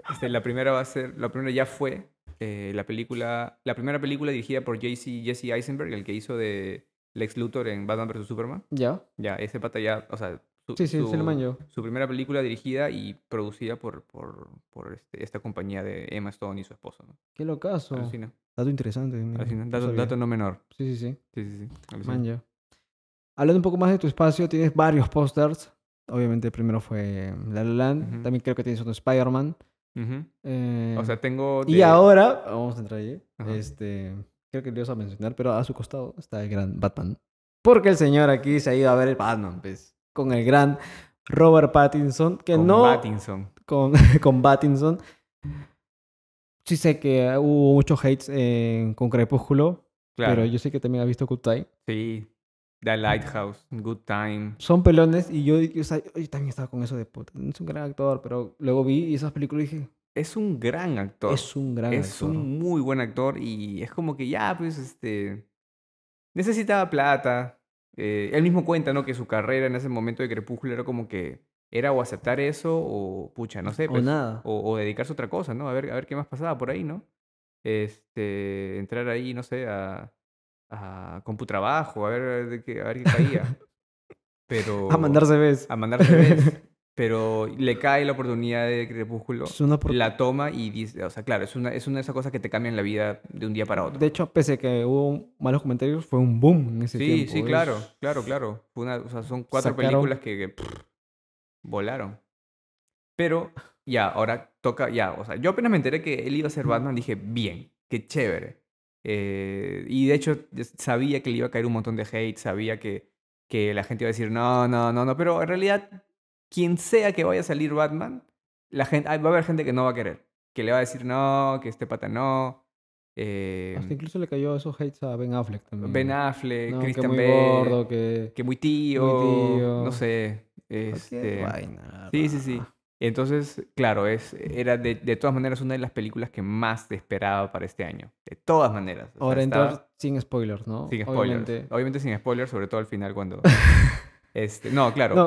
Este, la primera va a ser. La primera ya fue eh, la película, la primera película dirigida por JC, Jesse Eisenberg, el que hizo de Lex Luthor en Batman vs. Superman. Ya. Ya, ese pata ya, o sea, su, su, primera película dirigida y producida por, por, este, esta compañía de Emma Stone y su esposo. Qué locazo. Dato interesante. Dato, no menor. Sí, sí, sí. Hablando un poco más de tu espacio, tienes varios pósters. Obviamente, primero fue La La Land. También creo que tienes otro Spider-Man. Eh, o sea, tengo... Y ahora, vamos a entrar ahí, este, creo que le ibas a mencionar, pero a su costado está el gran Batman. Porque el señor aquí se ha ido a ver el Batman, pues, con el gran Robert Pattinson, que no... Pattinson. Con, con Pattinson. Sí sé que hubo muchos hates con Crepúsculo, pero yo sé que también ha visto Kutai. Sí, The Lighthouse, Good Time. Son pelones y yo, dije, yo también estaba con eso de puta. es un gran actor, pero luego vi esas películas y dije... Es un gran actor. Es un gran actor. Es un muy buen actor y es como que ya, pues, este... Necesitaba plata. Eh, él mismo cuenta, ¿no? Que su carrera en ese momento de Crepúsculo era como que... Era o aceptar eso o, pucha, no sé. Pues, o nada. O, o, dedicarse a otra cosa, ¿no? A ver, a ver qué más pasaba por ahí, ¿no? Este... Entrar ahí, no sé, a a CompuTrabajo, a ver, qué, a ver qué caía. Pero, a mandarse CVs. A mandarse vez. pero le cae la oportunidad de Crepúsculo, es una la toma y dice, o sea, claro, es una, es una de esas cosas que te cambian la vida de un día para otro. De hecho, pese a que hubo malos comentarios, fue un boom en ese sí, tiempo. Sí, sí, claro, claro, claro. una, o sea, son cuatro películas que, volaron. Pero ya, ahora toca, ya, o sea, yo apenas me enteré que él iba a ser Batman, dije, bien, qué chévere. Eh, y de hecho sabía que le iba a caer un montón de hate, sabía que, que la gente iba a decir, no, no, no, no, pero en realidad, quien sea que vaya a salir Batman, la gente, ah, va a haber gente que no va a querer, que le va a decir, no, que este pata no. Hasta em, incluso le cayó esos hates a Ben Affleck también. Ben Affleck, Christian que muy gordo, que... que muy, tío, no sé. Este... Vaina, sí, sí, sí. Entonces, claro, es, era de, todas maneras una de las películas que más esperaba para este año. De todas maneras. Ahora sin spoilers, ¿no? Obviamente. sin spoilers, sobre todo al final cuando... este, no, claro. No,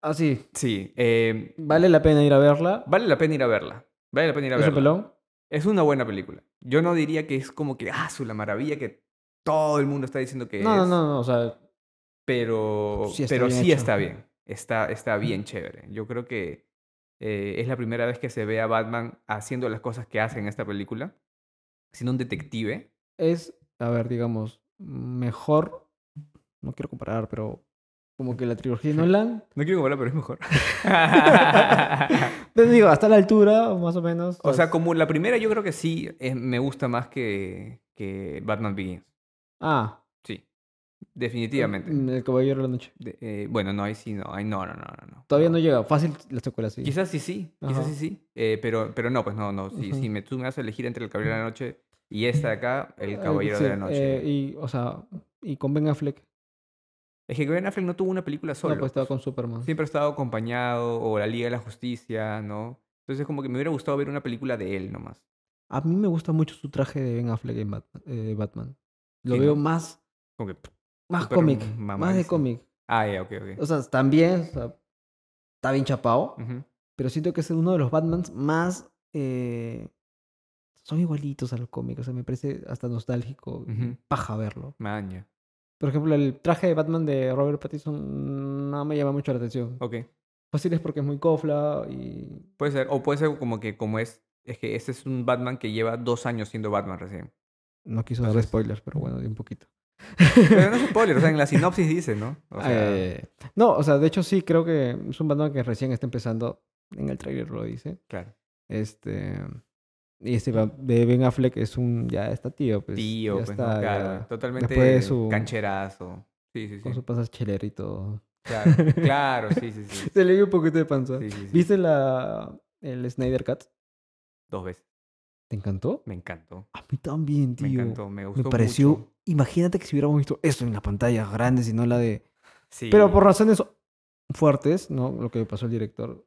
así. Ah, ah, sí. Eh, ¿Vale la pena ir a verla? Vale la pena ir a verla. Vale la pena ir a ¿Es verla. ¿Es pelón? Es una buena película. Yo no diría que es como que, ah, su la maravilla que todo el mundo está diciendo que es. No, no, no, o sea... Pero sí está pero bien. Sí está, bien. Está, está bien chévere. Yo creo que eh, es la primera vez que se ve a Batman haciendo las cosas que hace en esta película, siendo un detective. Es, a ver, digamos, mejor, no quiero comparar, pero como que la trilogía de Nolan. No quiero comparar, pero es mejor. Te digo, hasta la altura, más o menos. O, sea, como la primera yo creo que sí eh, me gusta más que, que Batman Begins. Ah, Definitivamente. Mm, el Caballero de la Noche. Eh, bueno, no, ahí sí, no, hay no, no, no, no. Todavía no, llega, fácil la secuela, sí. Quizás sí, sí, quizás sí, sí, eh, pero, pero no, pues no, no, si, si me, tú me haces elegir entre El Caballero de la Noche y esta de acá, El eh, Caballero de la Noche. Eh, y, o sea, y con Ben Affleck. Es que Ben Affleck no tuvo una película sola. No, pues estaba con Superman. Siempre ha estado acompañado, o La Liga de la Justicia, ¿no? Entonces como que me hubiera gustado ver una película de él nomás. A mí me gusta mucho su traje de Ben Affleck en Batman. Lo veo más... Como que más cómic. Más de cómic. Ah, ya, ok, ok. O sea, también está bien chapado. Pero siento que es uno de los Batmans más. Eh, son igualitos a los cómics. O sea, me parece hasta nostálgico. Paja verlo. Maña. Por ejemplo, el traje de Batman de Robert Pattinson no me llama mucho la atención. Ok. Fácil es porque es muy cofla y... Puede ser, o puede ser como que como es... Es que este es un Batman que lleva dos años siendo Batman recién. No quiso dar spoilers, pero bueno, un poquito. Pero no es poli, o sea, en la sinopsis dice, ¿no? Eh, no, o sea, de hecho sí, creo que es un Batman que recién está empezando. En el trailer lo dice. Claro. Este. Y este mm. de Ben Affleck es un. Ya está tío, pues. Tío, pues, está, claro. totalmente cancherazo. Sí, sí, sí. Con su pasas chelerito. y todo. Claro, claro, sí, sí, sí. Se le dio un poquito de panza. Sí, sí, ¿Viste la, el Snyder Cut? Dos veces. ¿Te encantó? Me encantó. A mí también, tío. Me encantó, me gustó. Me pareció. Imagínate que si hubiéramos visto esto en la pantalla, grande, sino la de. Sí. Pero por razones fuertes, ¿no? Lo que pasó el director.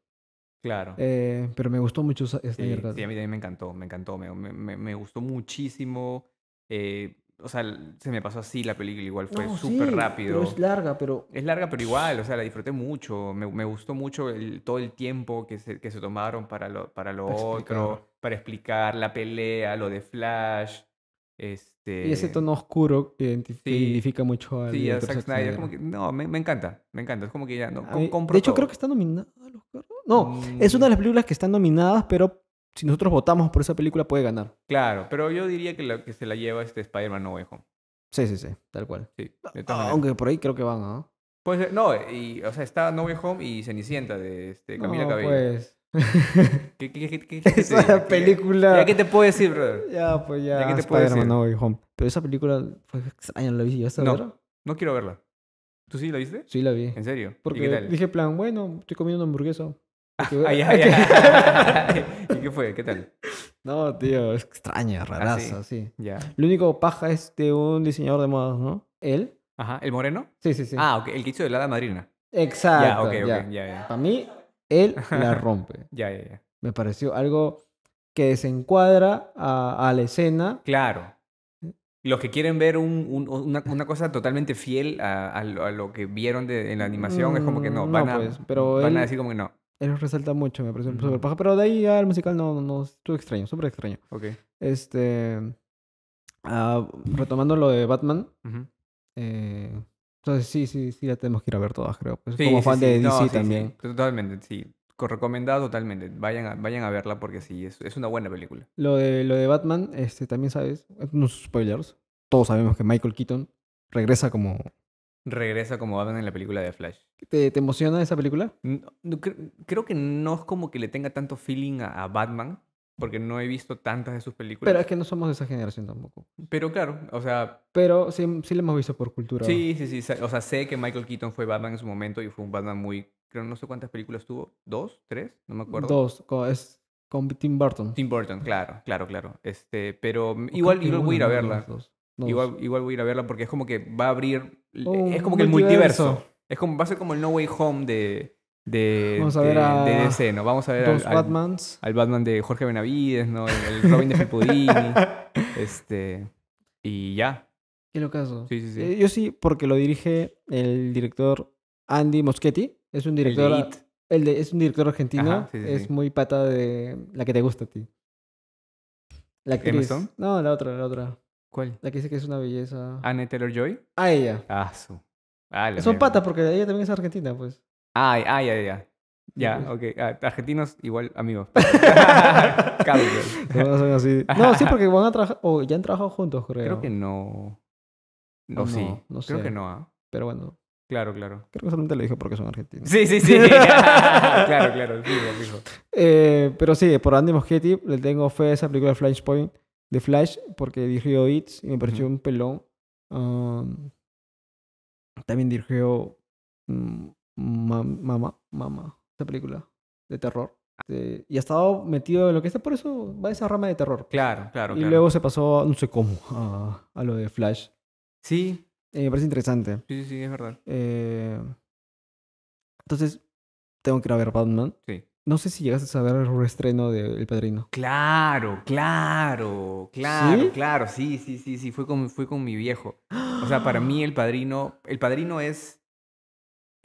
Claro. Eh, pero me gustó mucho esta mierda. sí, a mí también me encantó, me encantó, me, gustó muchísimo. Eh, o sea, se me pasó así la película, igual fue súper rápido. Pero es larga, pero... Es larga, pero igual, o sea, la disfruté mucho, me, me gustó mucho todo el tiempo que se, que se tomaron para lo, para lo otro para explicar la pelea, lo de Flash. Este... Y ese este tono oscuro que identifica mucho a. Sí, a Zack Snyder. no, me, encanta, me encanta. Es como que ya no. de hecho, creo que está nominada No, es una de mm. las películas que están nominadas, pero si nosotros votamos por esa película puede ganar. Claro, pero yo diría que lo que se la lleva este Spider-Man No Way Home. Sí, sí, sí, tal cual. aunque por ahí creo que van, ¿no? Pues eh, no, y, o sea, está No Way Home y Cenicienta de este, Camila no, Cabello. Pues, ¿Qué, qué, esa película. ¿Ya qué te puedo decir, brother? Ya, pues ya. ¿Ya qué te puedo decir? home. Pero esa película fue extraña, ¿la viste? ¿Ya no, no quiero verla. ¿Tú sí la viste? Sí, la vi. ¿En serio? Porque qué tal? dije, plan, bueno, estoy comiendo una hamburguesa. Eh, ¿Y qué fue? ¿Qué tal? No, tío, es extraña, ah, raraza, ¿Ah, sí. Ya. Lo único paja es de un diseñador de modas, ¿no? Él. Ajá, ¿el moreno? Sí, sí, sí. Ah, ok, el que hizo de la Madrina. Exacto. Ya, ok, ya. ok, ya. Para mí, él la rompe. ya, ya, ya. Me pareció algo que desencuadra a, a la escena. Claro. Eh. Los que quieren ver una, cosa totalmente fiel a, lo, que vieron de, en la animación, es como que no, mm, van, pues, pero van a decir como que no. Él resalta mucho, me parece uh pero de ahí ya el musical no, no, estuvo extraño, súper extraño. Ok. Este, ah, retomando lo de Batman, eh, entonces sí, sí, sí, la tenemos que ir a ver todas, creo. Pues, como fan de DC también. Totalmente, sí. Recomendado totalmente. Vayan a, vayan a verla porque sí, es, una buena película. Lo de, lo de Batman, este, también sabes, unos spoilers. Todos sabemos que Michael Keaton regresa como... Regresa como Batman en la película de Flash. ¿Te, emociona esa película? creo, que no es como que le tenga tanto feeling a Batman, porque no he visto tantas de sus películas. Pero es que no somos de esa generación tampoco. Pero claro, o sea... Pero sí, sí le hemos visto por cultura. Sí, sí, sí. O sea, sé que Michael Keaton fue Batman en su momento y fue un Batman muy... Creo no sé cuántas películas tuvo. ¿Dos? ¿Tres? No me acuerdo. Dos. con Tim Burton. Tim Burton, claro, claro, claro. Este, pero igual, voy a ir a verla. Igual, igual voy a ir a verla porque es como que va a abrir... Oh, es como que el multiverso. Es como, va a ser como el No Way Home de de, vamos a ver a DC, ¿no? Vamos a ver al, Batmans. al, Batman de Jorge Benavides, ¿no? El, Robin de Filpudini. este, y ya. Qué locazo. Sí, sí, sí. Eh, yo sí, porque lo dirige el director Andy Moschetti. Es un director. El de, es un director argentino. es muy pata de la que te gusta a ti. La actriz. No, la otra, la otra. ¿Cuál? La que dice que es una belleza. Anne Taylor Joy. A ah, ella. Ah, su. Ah, Son patas porque ella también es argentina, pues. Ay, ay, ya, ya. Ya, ok. Ah, argentinos igual amigos. No, sí, porque van a trabajar, o ya han trabajado juntos, creo. Creo que no. No, sí. sé. Creo que no. ¿ah? Pero bueno. Claro, claro. Creo que solamente le dije porque son argentinos. Sí, sí, sí. claro, claro. Eh, pero sí, por Andy Moschetti le tengo fe a esa película de Flashpoint, de Flash, porque dirigió It y me pareció un pelón. Um, también dirigió mm, Mamá, mamá, esa película de terror. Ah. y ha estado metido en lo que está, por eso va a esa rama de terror. Claro, claro. Y luego se pasó, no sé cómo, a, a lo de Flash. Sí. Eh, me parece interesante. Sí, sí, sí, es verdad. Eh, entonces, tengo que ir a ver Batman. Sí. No sé si llegaste a ver el reestreno de El Padrino. Claro, claro, claro, claro, sí, sí, sí, sí, fue con, fue con mi viejo. O sea, para mí El Padrino, El Padrino es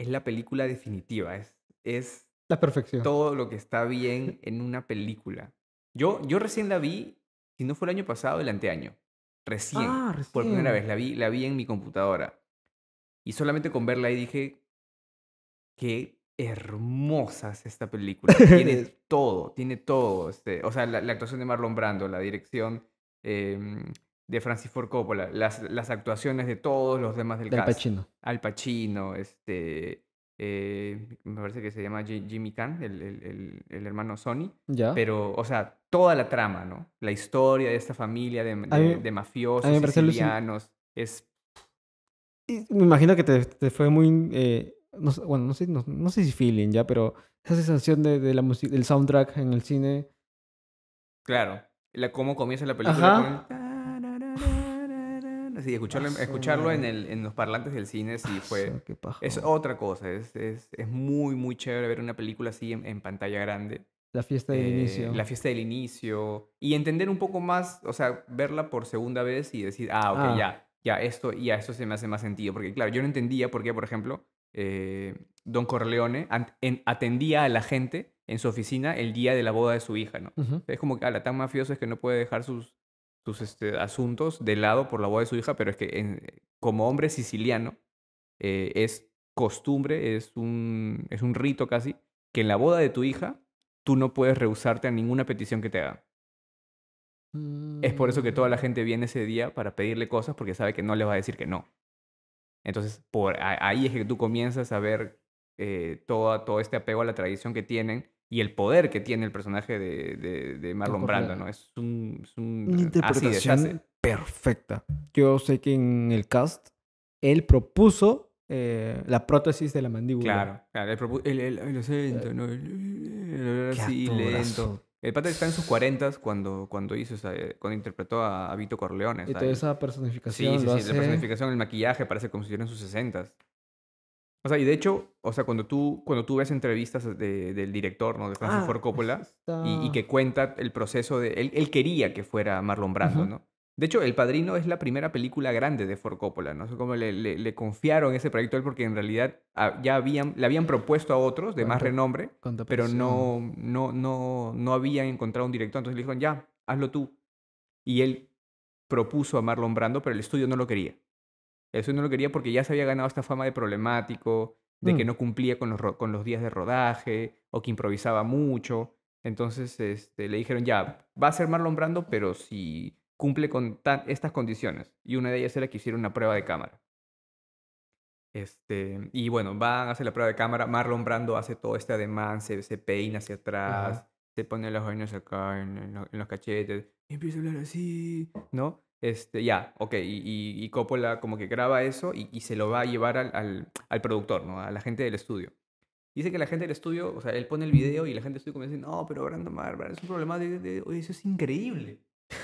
es la película definitiva, es, es la perfección. Todo lo que está bien en una película. Yo, yo recién la vi, si no fue el año pasado, el anteaño. Recién, recién. Ah, por primera vez, la vi, la vi en mi computadora. Y solamente con verla ahí dije, qué hermosa es esta película. Tiene todo, tiene todo. Este, o sea, la, actuación de Marlon Brando, la dirección, em, de Francis Ford Coppola, las, las actuaciones de todos los demás del, cast. Al Pacino. Al Pacino, este, eh, me parece que se llama Jimmy Khan, el, el, hermano Sony. Ya. Pero, o sea, toda la trama, ¿no? La historia de esta familia de, mafiosos, sicilianos, es... me imagino que te, te fue muy... Eh, no, bueno, no sé, no, sé si feeling ya, pero esa sensación de, de la del soundtrack en el cine... Claro, la, cómo comienza la película y escucharlo, en, ah, el, en, los parlantes del cine sí ah, fue... Es otra cosa, es, muy, muy chévere ver una película así en, pantalla grande. La fiesta del eh, inicio. La fiesta del inicio. Y entender un poco más, o sea, verla por segunda vez y decir, ah, ok, ah. ya, ya, esto, ya, eso se me hace más sentido. Porque, claro, yo no entendía por qué, por ejemplo, eh, Don Corleone atendía a la gente en su oficina el día de la boda de su hija, ¿no? Es como, a la tan mafiosa es que no puede dejar sus, tus este, asuntos de lado por la boda de su hija, pero es que eh, como hombre siciliano eh, es costumbre, es un, es un rito casi, que en la boda de tu hija tú no puedes rehusarte a ninguna petición que te hagan. Es por eso que toda la mm. gente viene ese día para pedirle cosas porque sabe que no le va a decir que no. Entonces, por, ahí es que tú comienzas a ver eh, todo este apego a la tradición que tienen y el poder que tiene el personaje de, de, de Marlon Brando, ¿no? Es, un, una ah, interpretación perfecta. Yo sé que en el cast él propuso eh, la prótesis de la mandíbula. Claro, claro, él el, el, acento, eh, ¿no? El, lento. El padre está en sus 40 cuando, cuando hizo, eh, cuando interpretó a, Vito Corleone. ¿sabes? Y toda esa personificación. Sí, sí, sí la personificación, el maquillaje parece como si estuviera en sus 60 o sea, y de hecho, o sea, cuando tú, cuando tú ves entrevistas del director, ¿no? De Francis ah, Ford pues Coppola, y, que cuenta el proceso de... Él, él quería que fuera Marlon Brando, ¿no? De hecho, El Padrino es la primera película grande de Ford Coppola, ¿no? sé le, le, confiaron ese proyecto a él porque en realidad ah, ya habían, le habían propuesto a otros de más renombre, pero no, no, no, no habían encontrado un director. Entonces le dijeron, ya, hazlo tú. Y él propuso a Marlon Brando, pero el estudio no lo quería. Eso no lo quería porque ya se había ganado esta fama de problemático, de que mm. no cumplía con los, con los días de rodaje o que improvisaba mucho. Entonces este, le dijeron, ya, va a ser Marlon Brando, pero si cumple con estas condiciones. Y una de ellas era que hicieron una prueba de cámara. Este, y bueno, van, hacer la prueba de cámara. Marlon Brando hace todo este ademán, se, se peina hacia atrás, se pone las vainas acá en, los, cachetes, y empieza a hablar así, ¿no? este, ya, ok, y, y, Coppola como que graba eso y, y se lo va a llevar al, al, al, productor, ¿no? A la gente del estudio. Dice que la gente del estudio, o sea, él pone el video y la gente del estudio comienza a no, pero Brandon es un problema de, eso es increíble,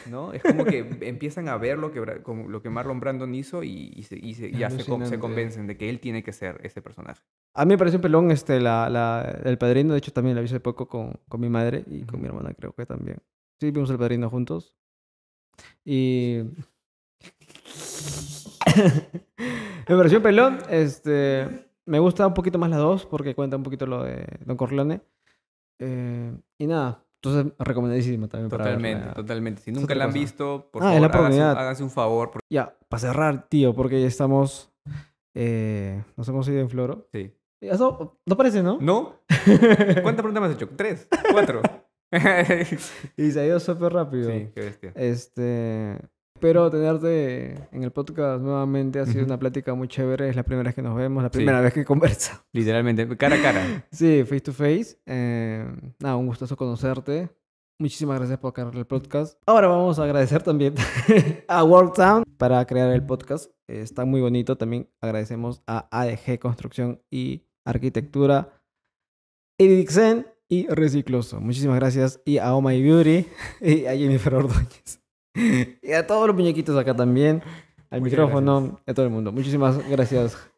¿no? Es como que empiezan a ver lo que, lo que Marlon Brandon hizo y, y se, se, ya se, convencen de que él tiene que ser ese personaje. A mí me parece un pelón este, la, la, el padrino, de hecho también lo vi hace poco con, con mi madre y con mi hermana creo que también. Sí, vimos el padrino juntos. Y. en versión pelón, este. Me gusta un poquito más las dos porque cuenta un poquito lo de Don Corleone. Eh, y nada, entonces recomendadísima también. Totalmente, totalmente. Si nunca la han visto, por ah, favor, háganse, un favor. Ya, para cerrar, tío, porque ya estamos... Eh, nos hemos ido en floro. Sí. Eso no parece, ¿no? No. ¿Cuántas preguntas me has hecho? ¿Tres? ¿Cuatro? y se ha ido súper rápido. Sí, qué bestia. Este. Espero tenerte en el podcast nuevamente. Ha sido una plática muy chévere. Es la primera vez que nos vemos, la primera vez que conversa. Literalmente, cara a cara. sí, face to face. Eh, nada, un gustazo conocerte. Muchísimas gracias por crear el podcast. Ahora vamos a agradecer también a World Sound para crear el podcast. Está muy bonito. También agradecemos a ADG Construcción y Arquitectura, Edixen y Recicloso. Muchísimas gracias y a Oh My Beauty y a Jennifer Ordóñez. Y a todos los muñequitos acá también, al micrófono, a todo el mundo. Muchísimas gracias,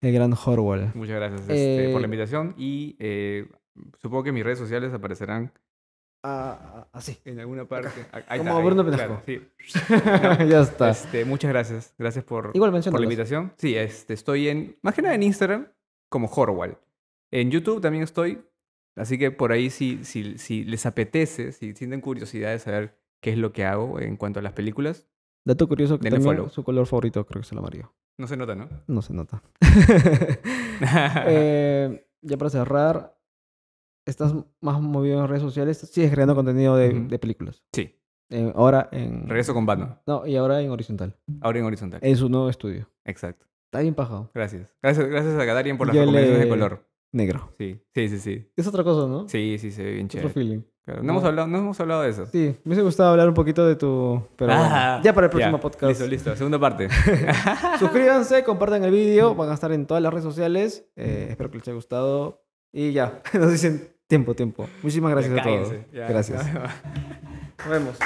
el eh, gran Horwell. Muchas gracias este, por la eh, invitación y eh, supongo que mis redes sociales aparecerán ah, ah, así. En alguna parte. Como Bruno Penasco. ya está. Este, muchas gracias. Gracias por, por la invitación. Sí, este, estoy en, más que nada en Instagram como Horwal. En YouTube también estoy Así que por ahí si, si, les apetece, si sienten curiosidad de saber qué es lo que hago en cuanto a las películas. Dato curioso que su color favorito creo que es el amarillo. No se nota, ¿no? No se nota. Eh, ya para cerrar, ¿estás más movido en redes sociales? es creando contenido de, películas? Sí. Eh, ahora en... Regreso con Batman. No, y ahora en horizontal. Ahora en horizontal. En su nuevo estudio. Exacto. Está bien pajado. Gracias. Gracias, a Gadarian por las recomendaciones de color negro. Sí, sí, sí, sí. Es otra cosa, ¿no? Sí, sí, se bien chévere. no, Hemos hablado, no hemos hablado de eso. Sí, me hubiese gustado hablar un poquito de tu... Pero ah, ya para el próximo podcast. Listo, listo. Segunda parte. Suscríbanse, compartan el video, mm. Van a estar en todas las redes sociales. Eh, mm. espero que les haya gustado. Y ya, nos dicen tiempo, tiempo. Muchísimas gracias a todos. gracias. Nos vemos.